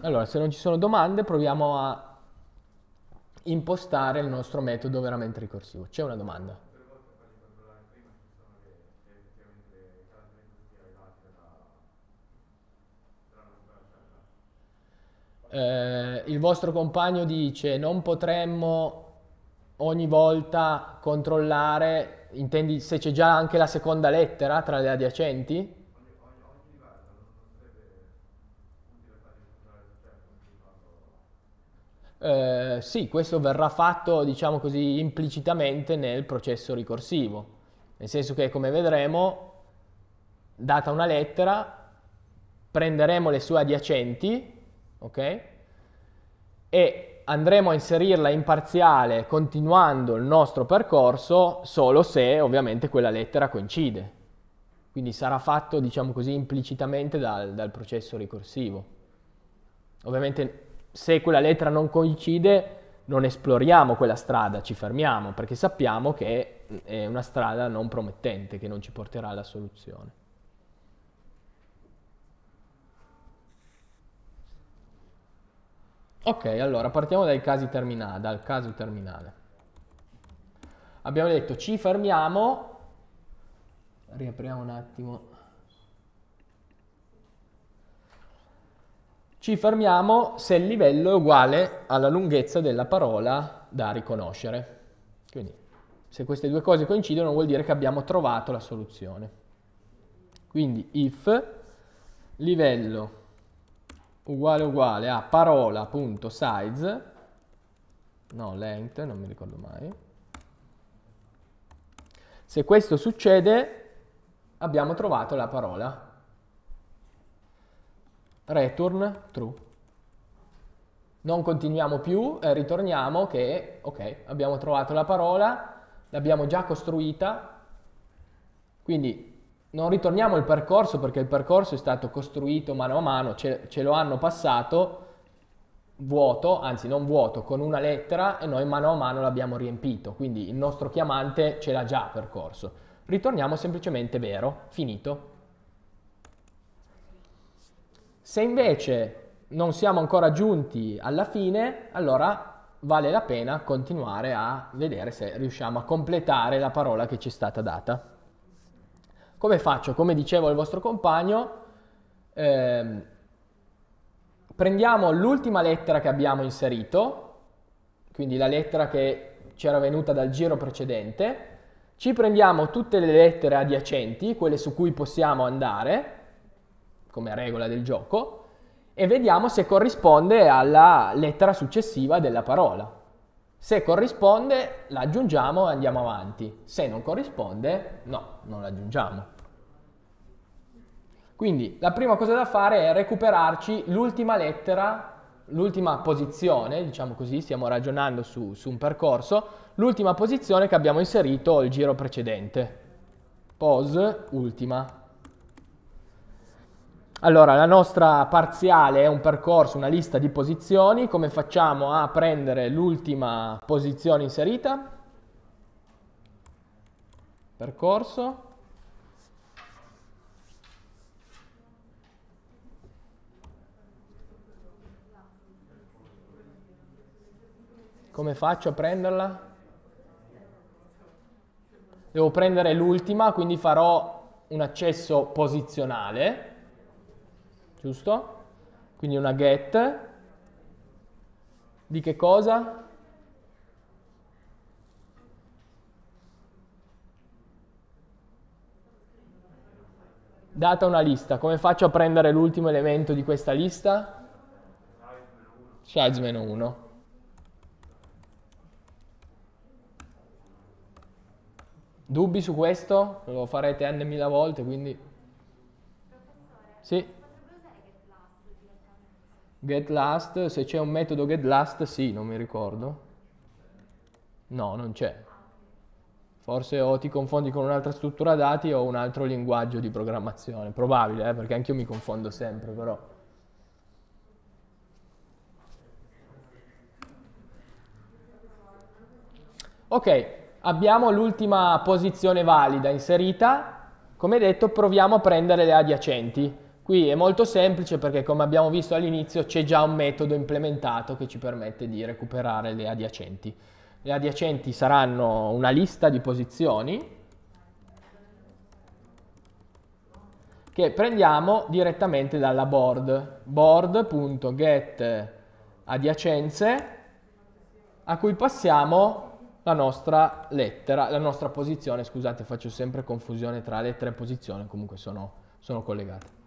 Allora, se non ci sono domande, proviamo a impostare il nostro metodo veramente ricorsivo. C'è una domanda? Eh, il vostro compagno dice non potremmo ogni volta controllare, intendi se c'è già anche la seconda lettera tra le adiacenti? Cioè, eh, sì, questo verrà fatto, diciamo così, implicitamente nel processo ricorsivo, nel senso che, come vedremo, data una lettera, prenderemo le sue adiacenti ok? E andremo a inserirla in parziale continuando il nostro percorso solo se ovviamente quella lettera coincide. Quindi sarà fatto, diciamo così, implicitamente dal, dal processo ricorsivo. Ovviamente se quella lettera non coincide non esploriamo quella strada, ci fermiamo perché sappiamo che è una strada non promettente, che non ci porterà alla soluzione. Ok, allora partiamo dai casi terminali, dal caso terminale. Abbiamo detto ci fermiamo, riapriamo un attimo, ci fermiamo se il livello è uguale alla lunghezza della parola da riconoscere. Quindi se queste due cose coincidono vuol dire che abbiamo trovato la soluzione. Quindi if livello uguale uguale a parola.size no length non mi ricordo mai se questo succede abbiamo trovato la parola return true non continuiamo più eh, ritorniamo che ok abbiamo trovato la parola l'abbiamo già costruita quindi non ritorniamo al percorso perché il percorso è stato costruito mano a mano, ce, ce lo hanno passato vuoto, anzi non vuoto, con una lettera e noi mano a mano l'abbiamo riempito, quindi il nostro chiamante ce l'ha già percorso. Ritorniamo semplicemente vero, finito. Se invece non siamo ancora giunti alla fine, allora vale la pena continuare a vedere se riusciamo a completare la parola che ci è stata data. Come faccio? Come dicevo al vostro compagno, ehm, prendiamo l'ultima lettera che abbiamo inserito, quindi la lettera che ci era venuta dal giro precedente, ci prendiamo tutte le lettere adiacenti, quelle su cui possiamo andare, come regola del gioco, e vediamo se corrisponde alla lettera successiva della parola. Se corrisponde, l'aggiungiamo e andiamo avanti. Se non corrisponde, no, non l'aggiungiamo. Quindi la prima cosa da fare è recuperarci l'ultima lettera, l'ultima posizione, diciamo così, stiamo ragionando su, su un percorso, l'ultima posizione che abbiamo inserito il giro precedente. Pos, ultima. Allora, la nostra parziale è un percorso, una lista di posizioni. Come facciamo a prendere l'ultima posizione inserita? Percorso. Come faccio a prenderla? Devo prendere l'ultima, quindi farò un accesso posizionale giusto? Quindi una get di che cosa? Data una lista, come faccio a prendere l'ultimo elemento di questa lista? Size-1. Dubbi su questo? Lo farete n mila volte, quindi... Professore, Sì? getLast, se c'è un metodo getLast, sì, non mi ricordo. No, non c'è. Forse o ti confondi con un'altra struttura dati o un altro linguaggio di programmazione. Probabile, eh, perché anch'io mi confondo sempre, però. Ok, abbiamo l'ultima posizione valida inserita. Come detto, proviamo a prendere le adiacenti. Qui è molto semplice perché come abbiamo visto all'inizio c'è già un metodo implementato che ci permette di recuperare le adiacenti. Le adiacenti saranno una lista di posizioni che prendiamo direttamente dalla board, board.get adiacenze a cui passiamo la nostra lettera, la nostra posizione, scusate faccio sempre confusione tra lettera e posizione, comunque sono, sono collegate.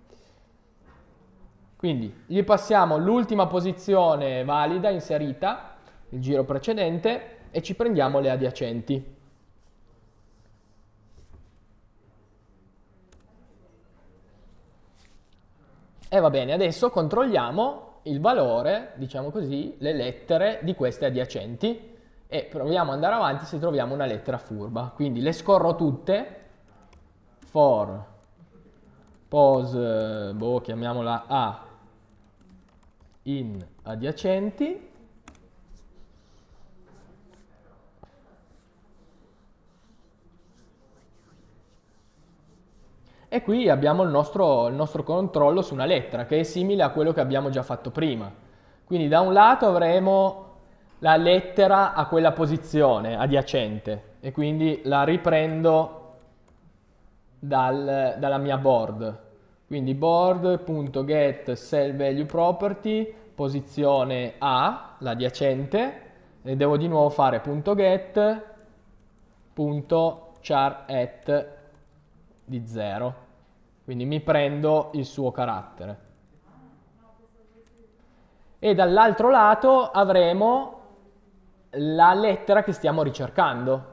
Quindi gli passiamo l'ultima posizione valida inserita, il giro precedente, e ci prendiamo le adiacenti. E va bene, adesso controlliamo il valore, diciamo così, le lettere di queste adiacenti e proviamo ad andare avanti se troviamo una lettera furba. Quindi le scorro tutte, for, pose, boh, chiamiamola A, in adiacenti E qui abbiamo il nostro, il nostro, controllo su una lettera, che è simile a quello che abbiamo già fatto prima. Quindi da un lato avremo la lettera a quella posizione adiacente, e quindi la riprendo dal, dalla mia board. Quindi board.get sell value property, posizione A, l'adiacente, e devo di nuovo fare .get.charAt di 0. Quindi mi prendo il suo carattere. E dall'altro lato avremo la lettera che stiamo ricercando.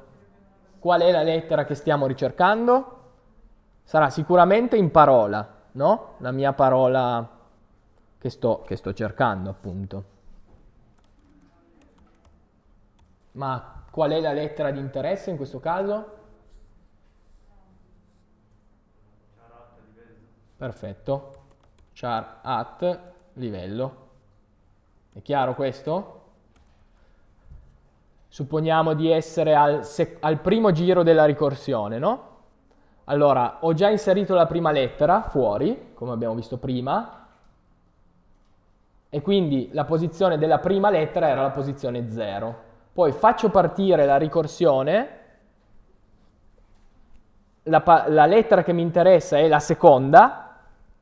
Qual è la lettera che stiamo ricercando? Sarà sicuramente in parola no? La mia parola che sto, che sto cercando, appunto. Ma qual è la lettera di interesse in questo caso? Perfetto. Char at livello. È chiaro questo? Supponiamo di essere al, al primo giro della ricorsione, no? Allora, ho già inserito la prima lettera fuori, come abbiamo visto prima, e quindi la posizione della prima lettera era la posizione 0. Poi faccio partire la ricorsione, la, la lettera che mi interessa è la seconda,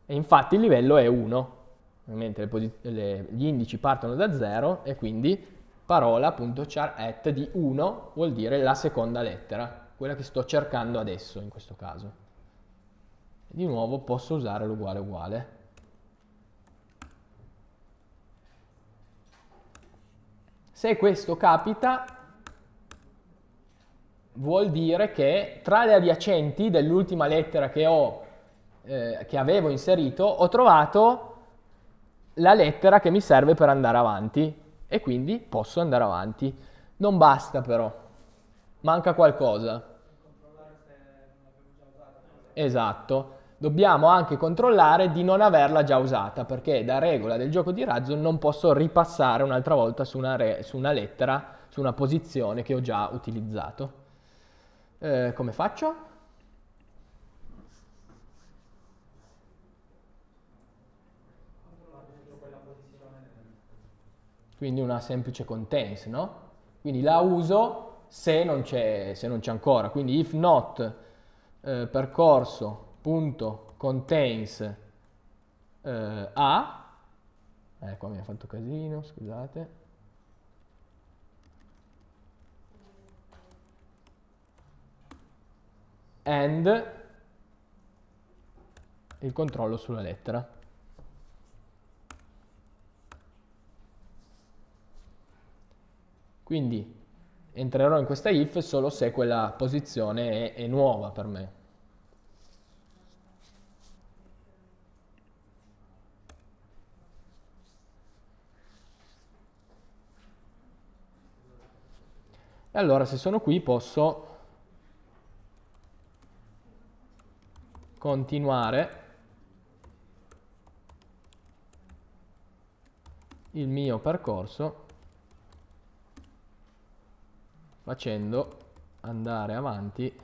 e infatti il livello è 1. Ovviamente le, gli indici partono da 0 e quindi parola.char di 1 vuol dire la seconda lettera quella che sto cercando adesso in questo caso. Di nuovo posso usare l'uguale uguale. Se questo capita vuol dire che tra le adiacenti dell'ultima lettera che, ho, eh, che avevo inserito ho trovato la lettera che mi serve per andare avanti e quindi posso andare avanti. Non basta però manca qualcosa. Esatto. Dobbiamo anche controllare di non averla già usata, perché da regola del gioco di razzo non posso ripassare un'altra volta su una, su una lettera, su una posizione che ho già utilizzato. Eh, come faccio? Quindi una semplice contents, no? Quindi la uso se non c'è, se non c'è ancora. Quindi if not eh, percorso.contains eh, A, eh, mi ha fatto casino, scusate. And il controllo sulla lettera. Quindi entrerò in questa if solo se quella posizione è, è nuova per me. E allora se sono qui posso continuare il mio percorso facendo andare avanti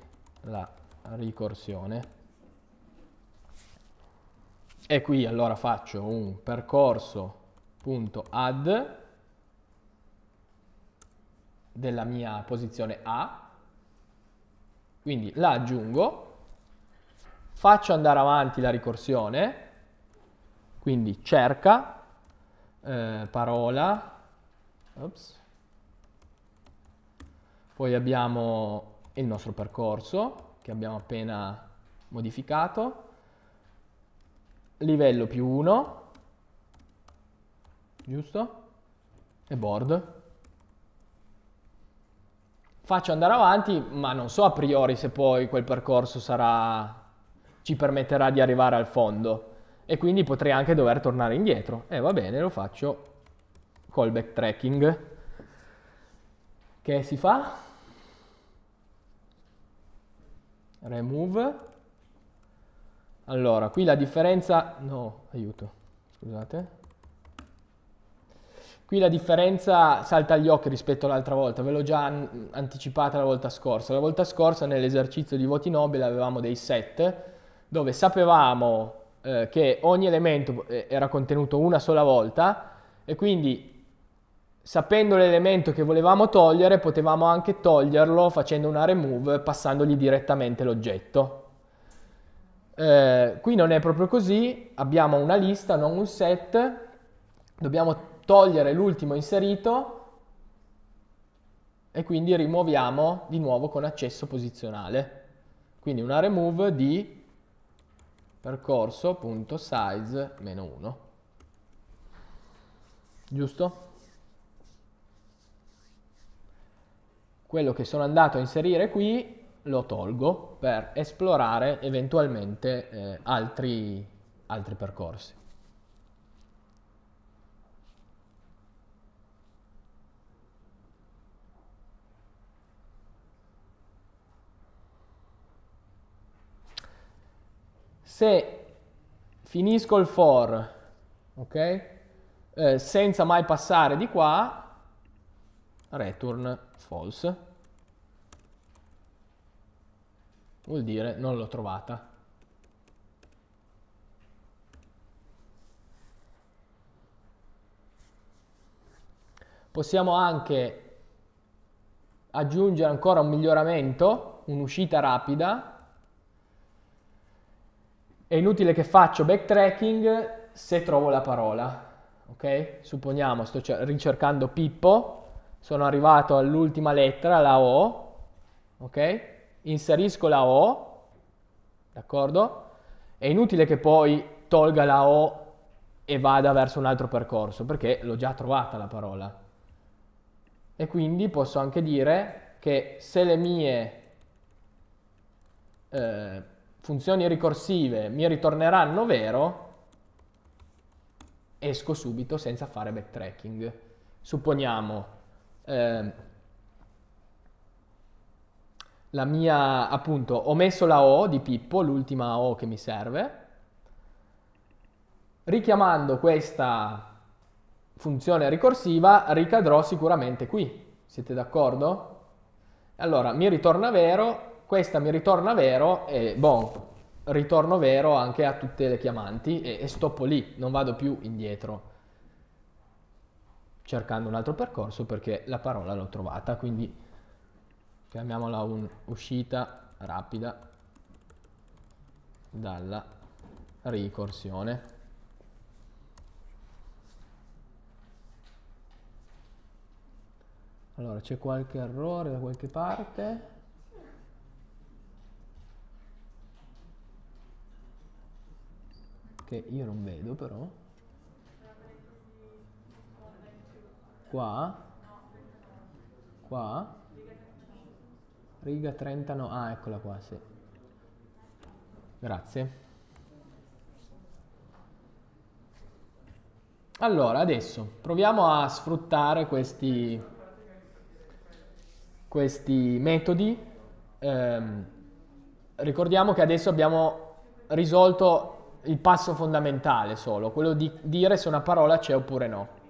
la ricorsione e qui allora faccio un percorso.add della mia posizione A quindi la aggiungo faccio andare avanti la ricorsione quindi cerca eh, parola ops, poi abbiamo il nostro percorso che abbiamo appena modificato, livello più 1, giusto? E board. Faccio andare avanti, ma non so a priori se poi quel percorso sarà... ci permetterà di arrivare al fondo. E quindi potrei anche dover tornare indietro. E eh, va bene, lo faccio col backtracking. Che si fa? remove. Allora, qui la differenza... No, aiuto, scusate. Qui la differenza salta agli occhi rispetto all'altra volta, ve l'ho già anticipata la volta scorsa. La volta scorsa nell'esercizio di voti nobili avevamo dei set dove sapevamo eh, che ogni elemento eh, era contenuto una sola volta e quindi sapendo l'elemento che volevamo togliere, potevamo anche toglierlo facendo una remove passandogli direttamente l'oggetto. Eh, qui non è proprio così, abbiamo una lista, non un set, dobbiamo togliere l'ultimo inserito e quindi rimuoviamo di nuovo con accesso posizionale. Quindi una remove di percorso.size-1. Giusto? quello che sono andato a inserire qui lo tolgo per esplorare eventualmente eh, altri, altri percorsi. Se finisco il for, ok? Eh, senza mai passare di qua, return false vuol dire non l'ho trovata possiamo anche aggiungere ancora un miglioramento un'uscita rapida è inutile che faccio backtracking se trovo la parola ok supponiamo sto ricercando Pippo sono arrivato all'ultima lettera, la O, ok? Inserisco la O, d'accordo? È inutile che poi tolga la O e vada verso un altro percorso, perché l'ho già trovata la parola. E quindi posso anche dire che se le mie eh, funzioni ricorsive mi ritorneranno vero, esco subito senza fare backtracking. Supponiamo Ehm, la mia, appunto, ho messo la O di Pippo, l'ultima O che mi serve, richiamando questa funzione ricorsiva ricadrò sicuramente qui. Siete d'accordo? Allora, mi ritorna vero, questa mi ritorna vero e bon, ritorno vero anche a tutte le chiamanti e, e stoppo lì, non vado più indietro cercando un altro percorso perché la parola l'ho trovata, quindi chiamiamola un'uscita rapida dalla ricorsione. Allora, c'è qualche errore da qualche parte? Che io non vedo però. qua, qua, riga 39, ah eccola qua, sì. Grazie. Allora, adesso proviamo a sfruttare questi, questi metodi. Eh, ricordiamo che adesso abbiamo risolto il passo fondamentale solo, quello di dire se una parola c'è oppure no.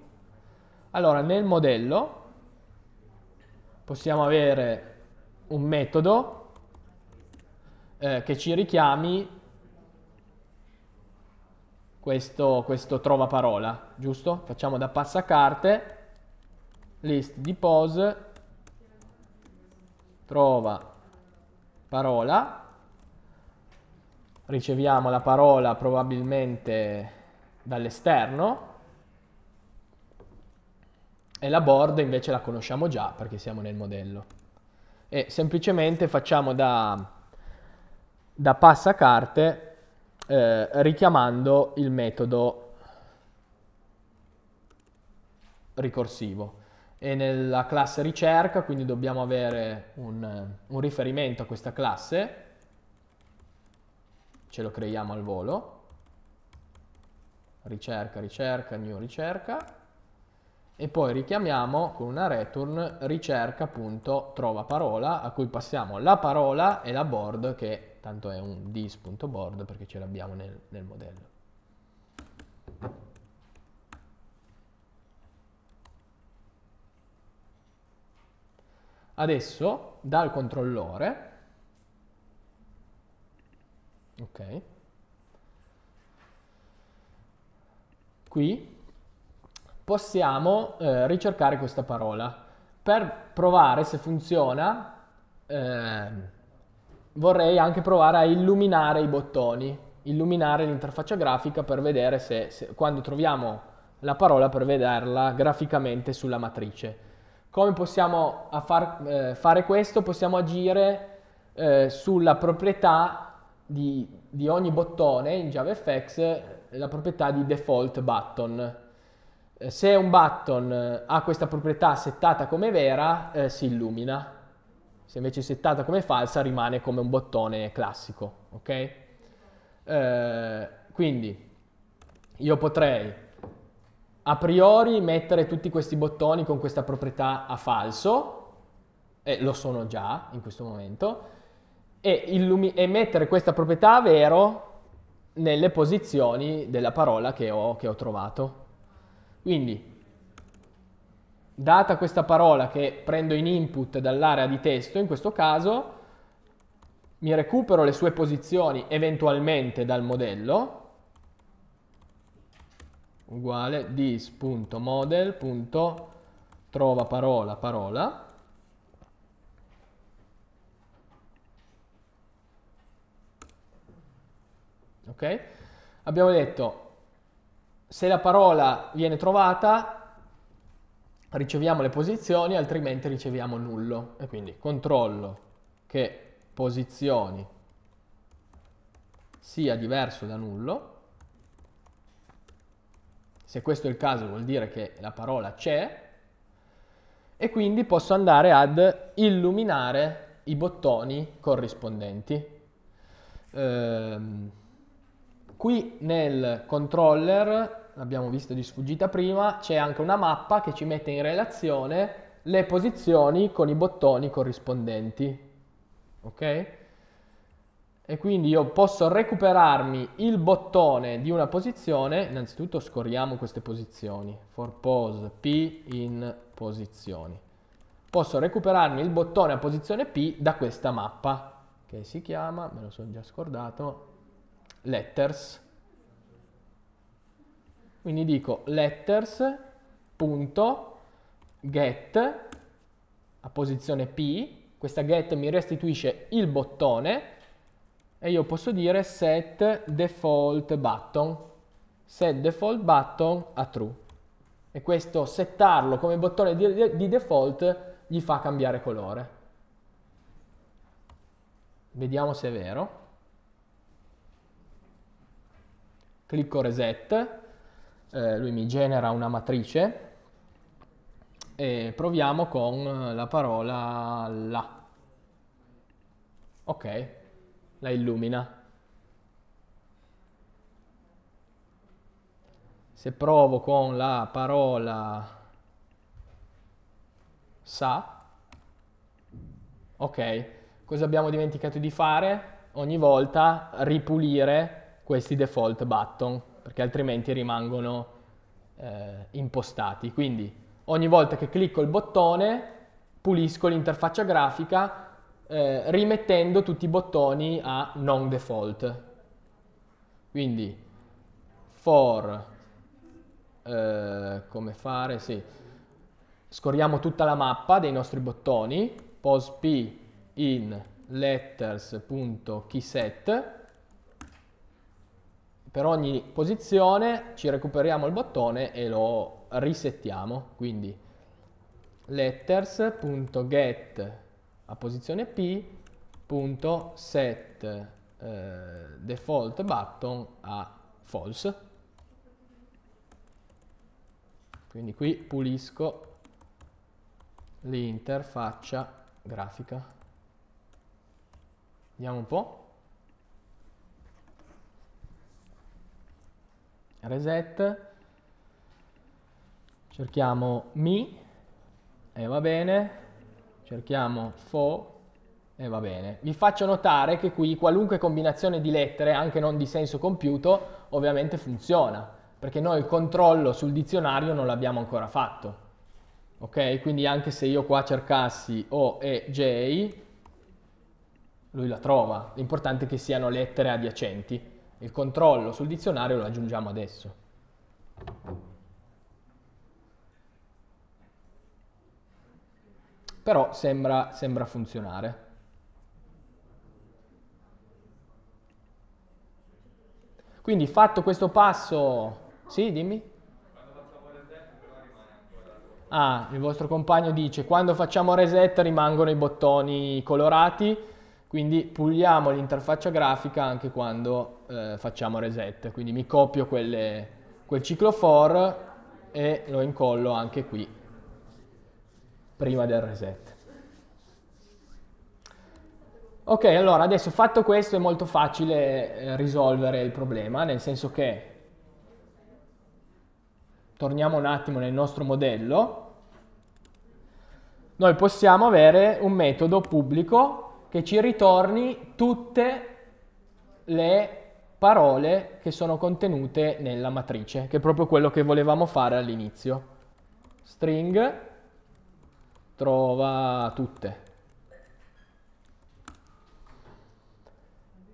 Allora, nel modello possiamo avere un metodo eh, che ci richiami questo, questo trova parola, giusto? Facciamo da passacarte list di pose trova parola riceviamo la parola probabilmente dall'esterno e la board invece la conosciamo già perché siamo nel modello. E semplicemente facciamo da, da passacarte eh, richiamando il metodo ricorsivo. E nella classe ricerca quindi dobbiamo avere un, un riferimento a questa classe, ce lo creiamo al volo, ricerca, ricerca, new ricerca, e poi richiamiamo con una return ricerca.trova parola a cui passiamo la parola e la board che tanto è un dis.board perché ce l'abbiamo nel, nel modello. Adesso dal controllore ok qui possiamo eh, ricercare questa parola. Per provare se funziona, eh, vorrei anche provare a illuminare i bottoni, illuminare l'interfaccia grafica per vedere se, se quando troviamo la parola per vederla graficamente sulla matrice. Come possiamo far, eh, fare questo? Possiamo agire eh, sulla proprietà di, di ogni bottone in JavaFX, la proprietà di default button. Eh, se un button eh, ha questa proprietà settata come vera, eh, si illumina. Se invece è settata come falsa, rimane come un bottone classico, ok? Eh, quindi io potrei a priori mettere tutti questi bottoni con questa proprietà a falso, e lo sono già in questo momento, e, e mettere questa proprietà a vero nelle posizioni della parola che ho, che ho trovato. Quindi, data questa parola che prendo in input dall'area di testo, in questo caso mi recupero le sue posizioni eventualmente dal modello, uguale dis.model.trova parola parola, ok? Abbiamo detto se la parola viene trovata, riceviamo le posizioni, altrimenti riceviamo nullo. E quindi controllo che posizioni sia diverso da nullo. Se questo è il caso vuol dire che la parola c'è e quindi posso andare ad illuminare i bottoni corrispondenti. Ehm, qui nel controller l'abbiamo visto di sfuggita prima, c'è anche una mappa che ci mette in relazione le posizioni con i bottoni corrispondenti. Ok? E quindi io posso recuperarmi il bottone di una posizione, innanzitutto scorriamo queste posizioni, for pose P in posizioni. Posso recuperarmi il bottone a posizione P da questa mappa, che si chiama, me lo sono già scordato, letters quindi dico letters.get a posizione P, questa get mi restituisce il bottone e io posso dire set default button, set default button a true. E questo settarlo come bottone di, di default gli fa cambiare colore. Vediamo se è vero. Clicco reset eh, lui mi genera una matrice e proviamo con eh, la parola la. Ok, la illumina. Se provo con la parola sa, ok, cosa abbiamo dimenticato di fare? Ogni volta ripulire questi default button perché altrimenti rimangono eh, impostati. Quindi ogni volta che clicco il bottone pulisco l'interfaccia grafica eh, rimettendo tutti i bottoni a non default. Quindi for, eh, come fare, sì, scorriamo tutta la mappa dei nostri bottoni, pos p in letters.keyset per ogni posizione ci recuperiamo il bottone e lo risettiamo. Quindi letters.get a posizione p.set eh, default button a false. Quindi qui pulisco l'interfaccia grafica. Vediamo un po'. reset, cerchiamo mi e va bene, cerchiamo fo e va bene. Vi faccio notare che qui qualunque combinazione di lettere, anche non di senso compiuto, ovviamente funziona, perché noi il controllo sul dizionario non l'abbiamo ancora fatto. Ok? Quindi anche se io qua cercassi O e J, lui la trova. L'importante è che siano lettere adiacenti. Il controllo sul dizionario lo aggiungiamo adesso. Però sembra, sembra funzionare. Quindi fatto questo passo... Sì, dimmi. Ah, il vostro compagno dice quando facciamo reset rimangono i bottoni colorati quindi puliamo l'interfaccia grafica anche quando eh, facciamo reset. Quindi mi copio quelle, quel ciclo for e lo incollo anche qui prima del reset. Ok, allora adesso fatto questo è molto facile eh, risolvere il problema, nel senso che torniamo un attimo nel nostro modello, noi possiamo avere un metodo pubblico che ci ritorni tutte le parole che sono contenute nella matrice, che è proprio quello che volevamo fare all'inizio. String trova tutte.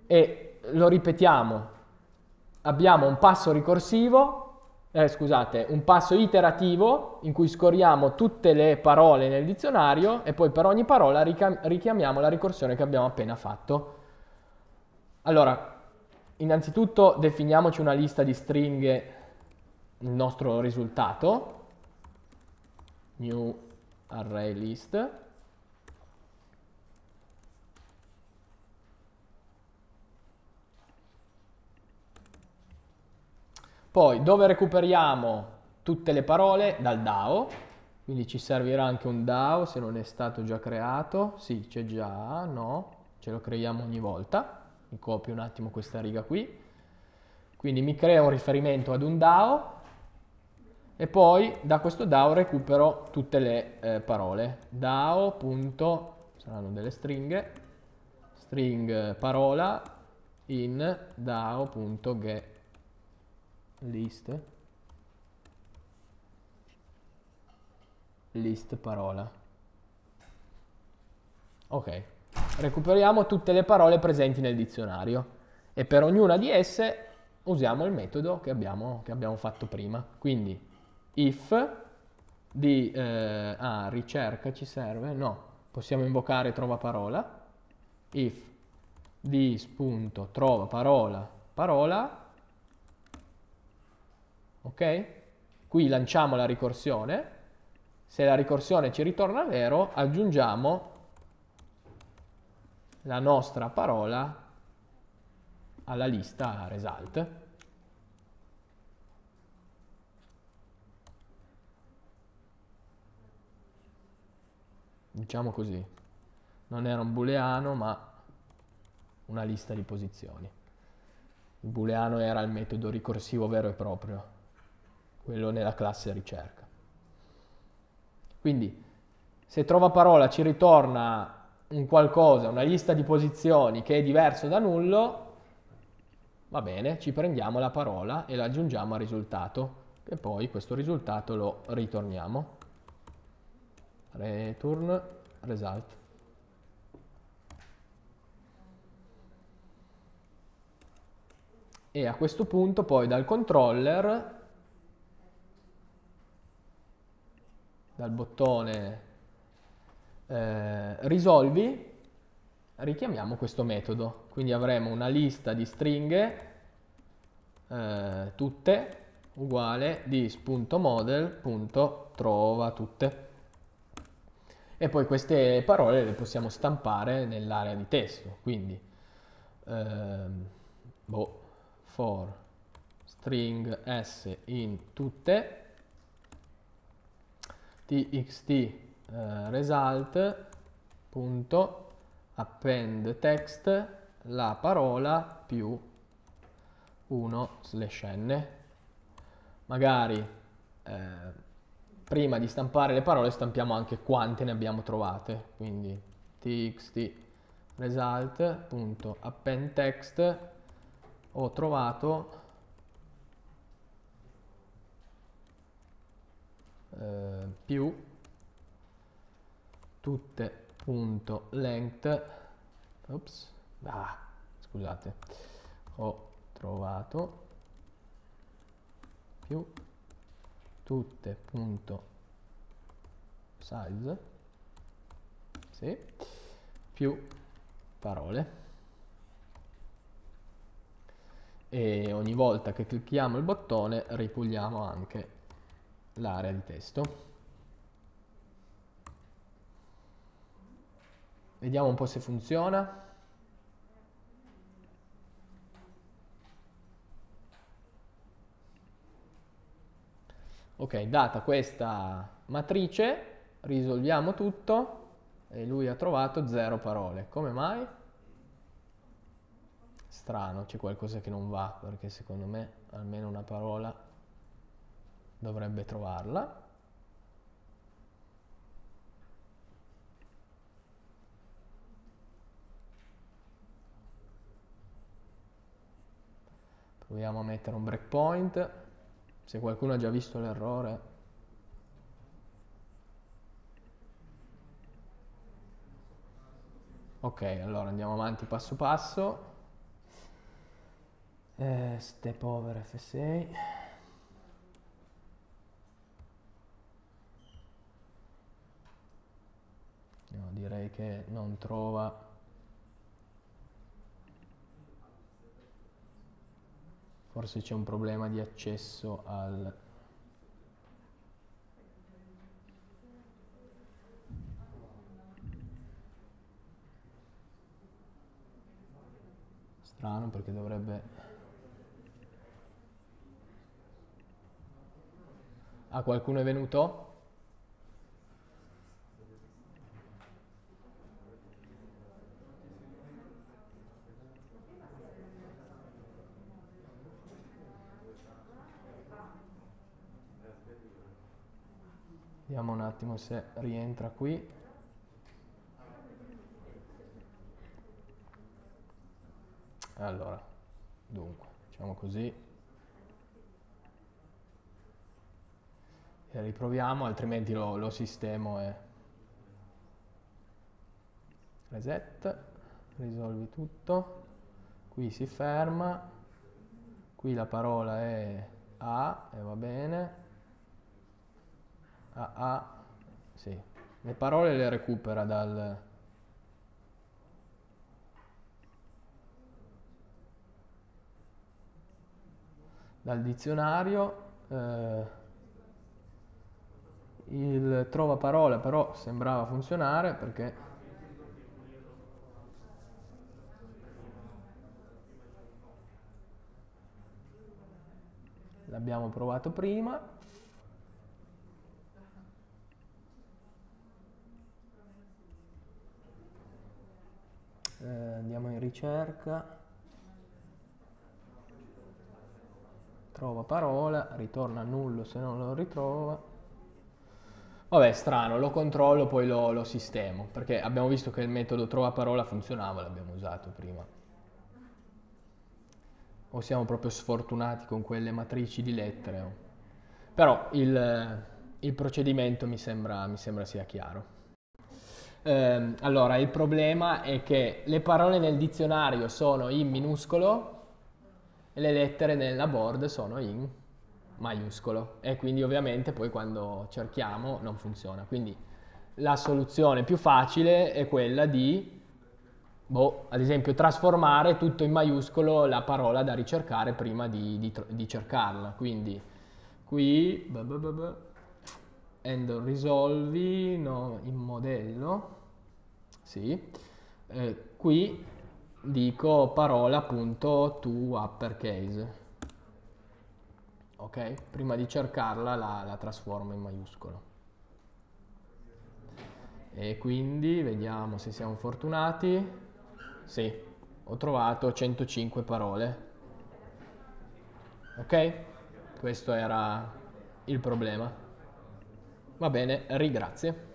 E lo ripetiamo. Abbiamo un passo ricorsivo eh, scusate, un passo iterativo in cui scorriamo tutte le parole nel dizionario e poi per ogni parola richiamiamo la ricorsione che abbiamo appena fatto. Allora, innanzitutto definiamoci una lista di stringhe il nostro risultato, new array list, Poi dove recuperiamo tutte le parole? Dal DAO, quindi ci servirà anche un DAO se non è stato già creato. Sì, c'è già, no, ce lo creiamo ogni volta. Mi copio un attimo questa riga qui. Quindi mi creo un riferimento ad un DAO e poi da questo DAO recupero tutte le eh, parole. DAO. Punto, saranno delle stringhe, string eh, parola in DAO.get list list parola ok recuperiamo tutte le parole presenti nel dizionario e per ognuna di esse usiamo il metodo che abbiamo, che abbiamo fatto prima quindi if di eh, ah, ricerca ci serve no possiamo invocare trova parola if dis.trova parola parola ok? Qui lanciamo la ricorsione, se la ricorsione ci ritorna vero aggiungiamo la nostra parola alla lista result. Diciamo così, non era un booleano ma una lista di posizioni. Il booleano era il metodo ricorsivo vero e proprio quello nella classe ricerca. Quindi se trova parola ci ritorna un qualcosa, una lista di posizioni che è diverso da nullo, va bene, ci prendiamo la parola e la aggiungiamo al risultato, e poi questo risultato lo ritorniamo. Return result. E a questo punto poi dal controller dal bottone eh, risolvi, richiamiamo questo metodo. Quindi avremo una lista di stringhe, eh, tutte, uguale dis.model.trova tutte. E poi queste parole le possiamo stampare nell'area di testo, quindi ehm, boh, for string s in tutte txt eh, result punto append text la parola più 1 slash n magari eh, prima di stampare le parole stampiamo anche quante ne abbiamo trovate quindi txt result.append text ho trovato eh, più tutte.length ops ah, scusate ho trovato più tutte.size sì, più parole e ogni volta che clicchiamo il bottone ripuliamo anche l'area di testo Vediamo un po' se funziona. Ok, data questa matrice, risolviamo tutto e lui ha trovato zero parole. Come mai? Strano, c'è qualcosa che non va, perché secondo me almeno una parola dovrebbe trovarla. proviamo a mettere un breakpoint se qualcuno ha già visto l'errore ok allora andiamo avanti passo passo eh, step over f6 no, direi che non trova Forse c'è un problema di accesso al... Strano perché dovrebbe... Ah, qualcuno è venuto? Vediamo un attimo se rientra qui. Allora, dunque, facciamo così. E riproviamo, altrimenti lo, lo sistemo e... Reset, risolvi tutto. Qui si ferma. Qui la parola è A e va bene a, a sì. le parole le recupera dal... dal dizionario eh, il trova parole però sembrava funzionare perché l'abbiamo provato prima eh, andiamo in ricerca trova parola ritorna nullo se non lo ritrova vabbè strano lo controllo poi lo, lo sistemo perché abbiamo visto che il metodo trova parola funzionava l'abbiamo usato prima o siamo proprio sfortunati con quelle matrici di lettere però il, il procedimento mi sembra, mi sembra sia chiaro eh, allora, il problema è che le parole nel dizionario sono in minuscolo e le lettere nella board sono in maiuscolo e quindi ovviamente poi quando cerchiamo non funziona. Quindi la soluzione più facile è quella di, boh, ad esempio, trasformare tutto in maiuscolo la parola da ricercare prima di, di, di cercarla. Quindi qui... Bah bah bah handle risolvi no, in modello, sì, eh, qui dico parola appunto to uppercase, ok? Prima di cercarla la, la trasformo in maiuscolo. E quindi vediamo se siamo fortunati. Sì, ho trovato 105 parole. Ok? Questo era il problema. Va bene, ringrazio.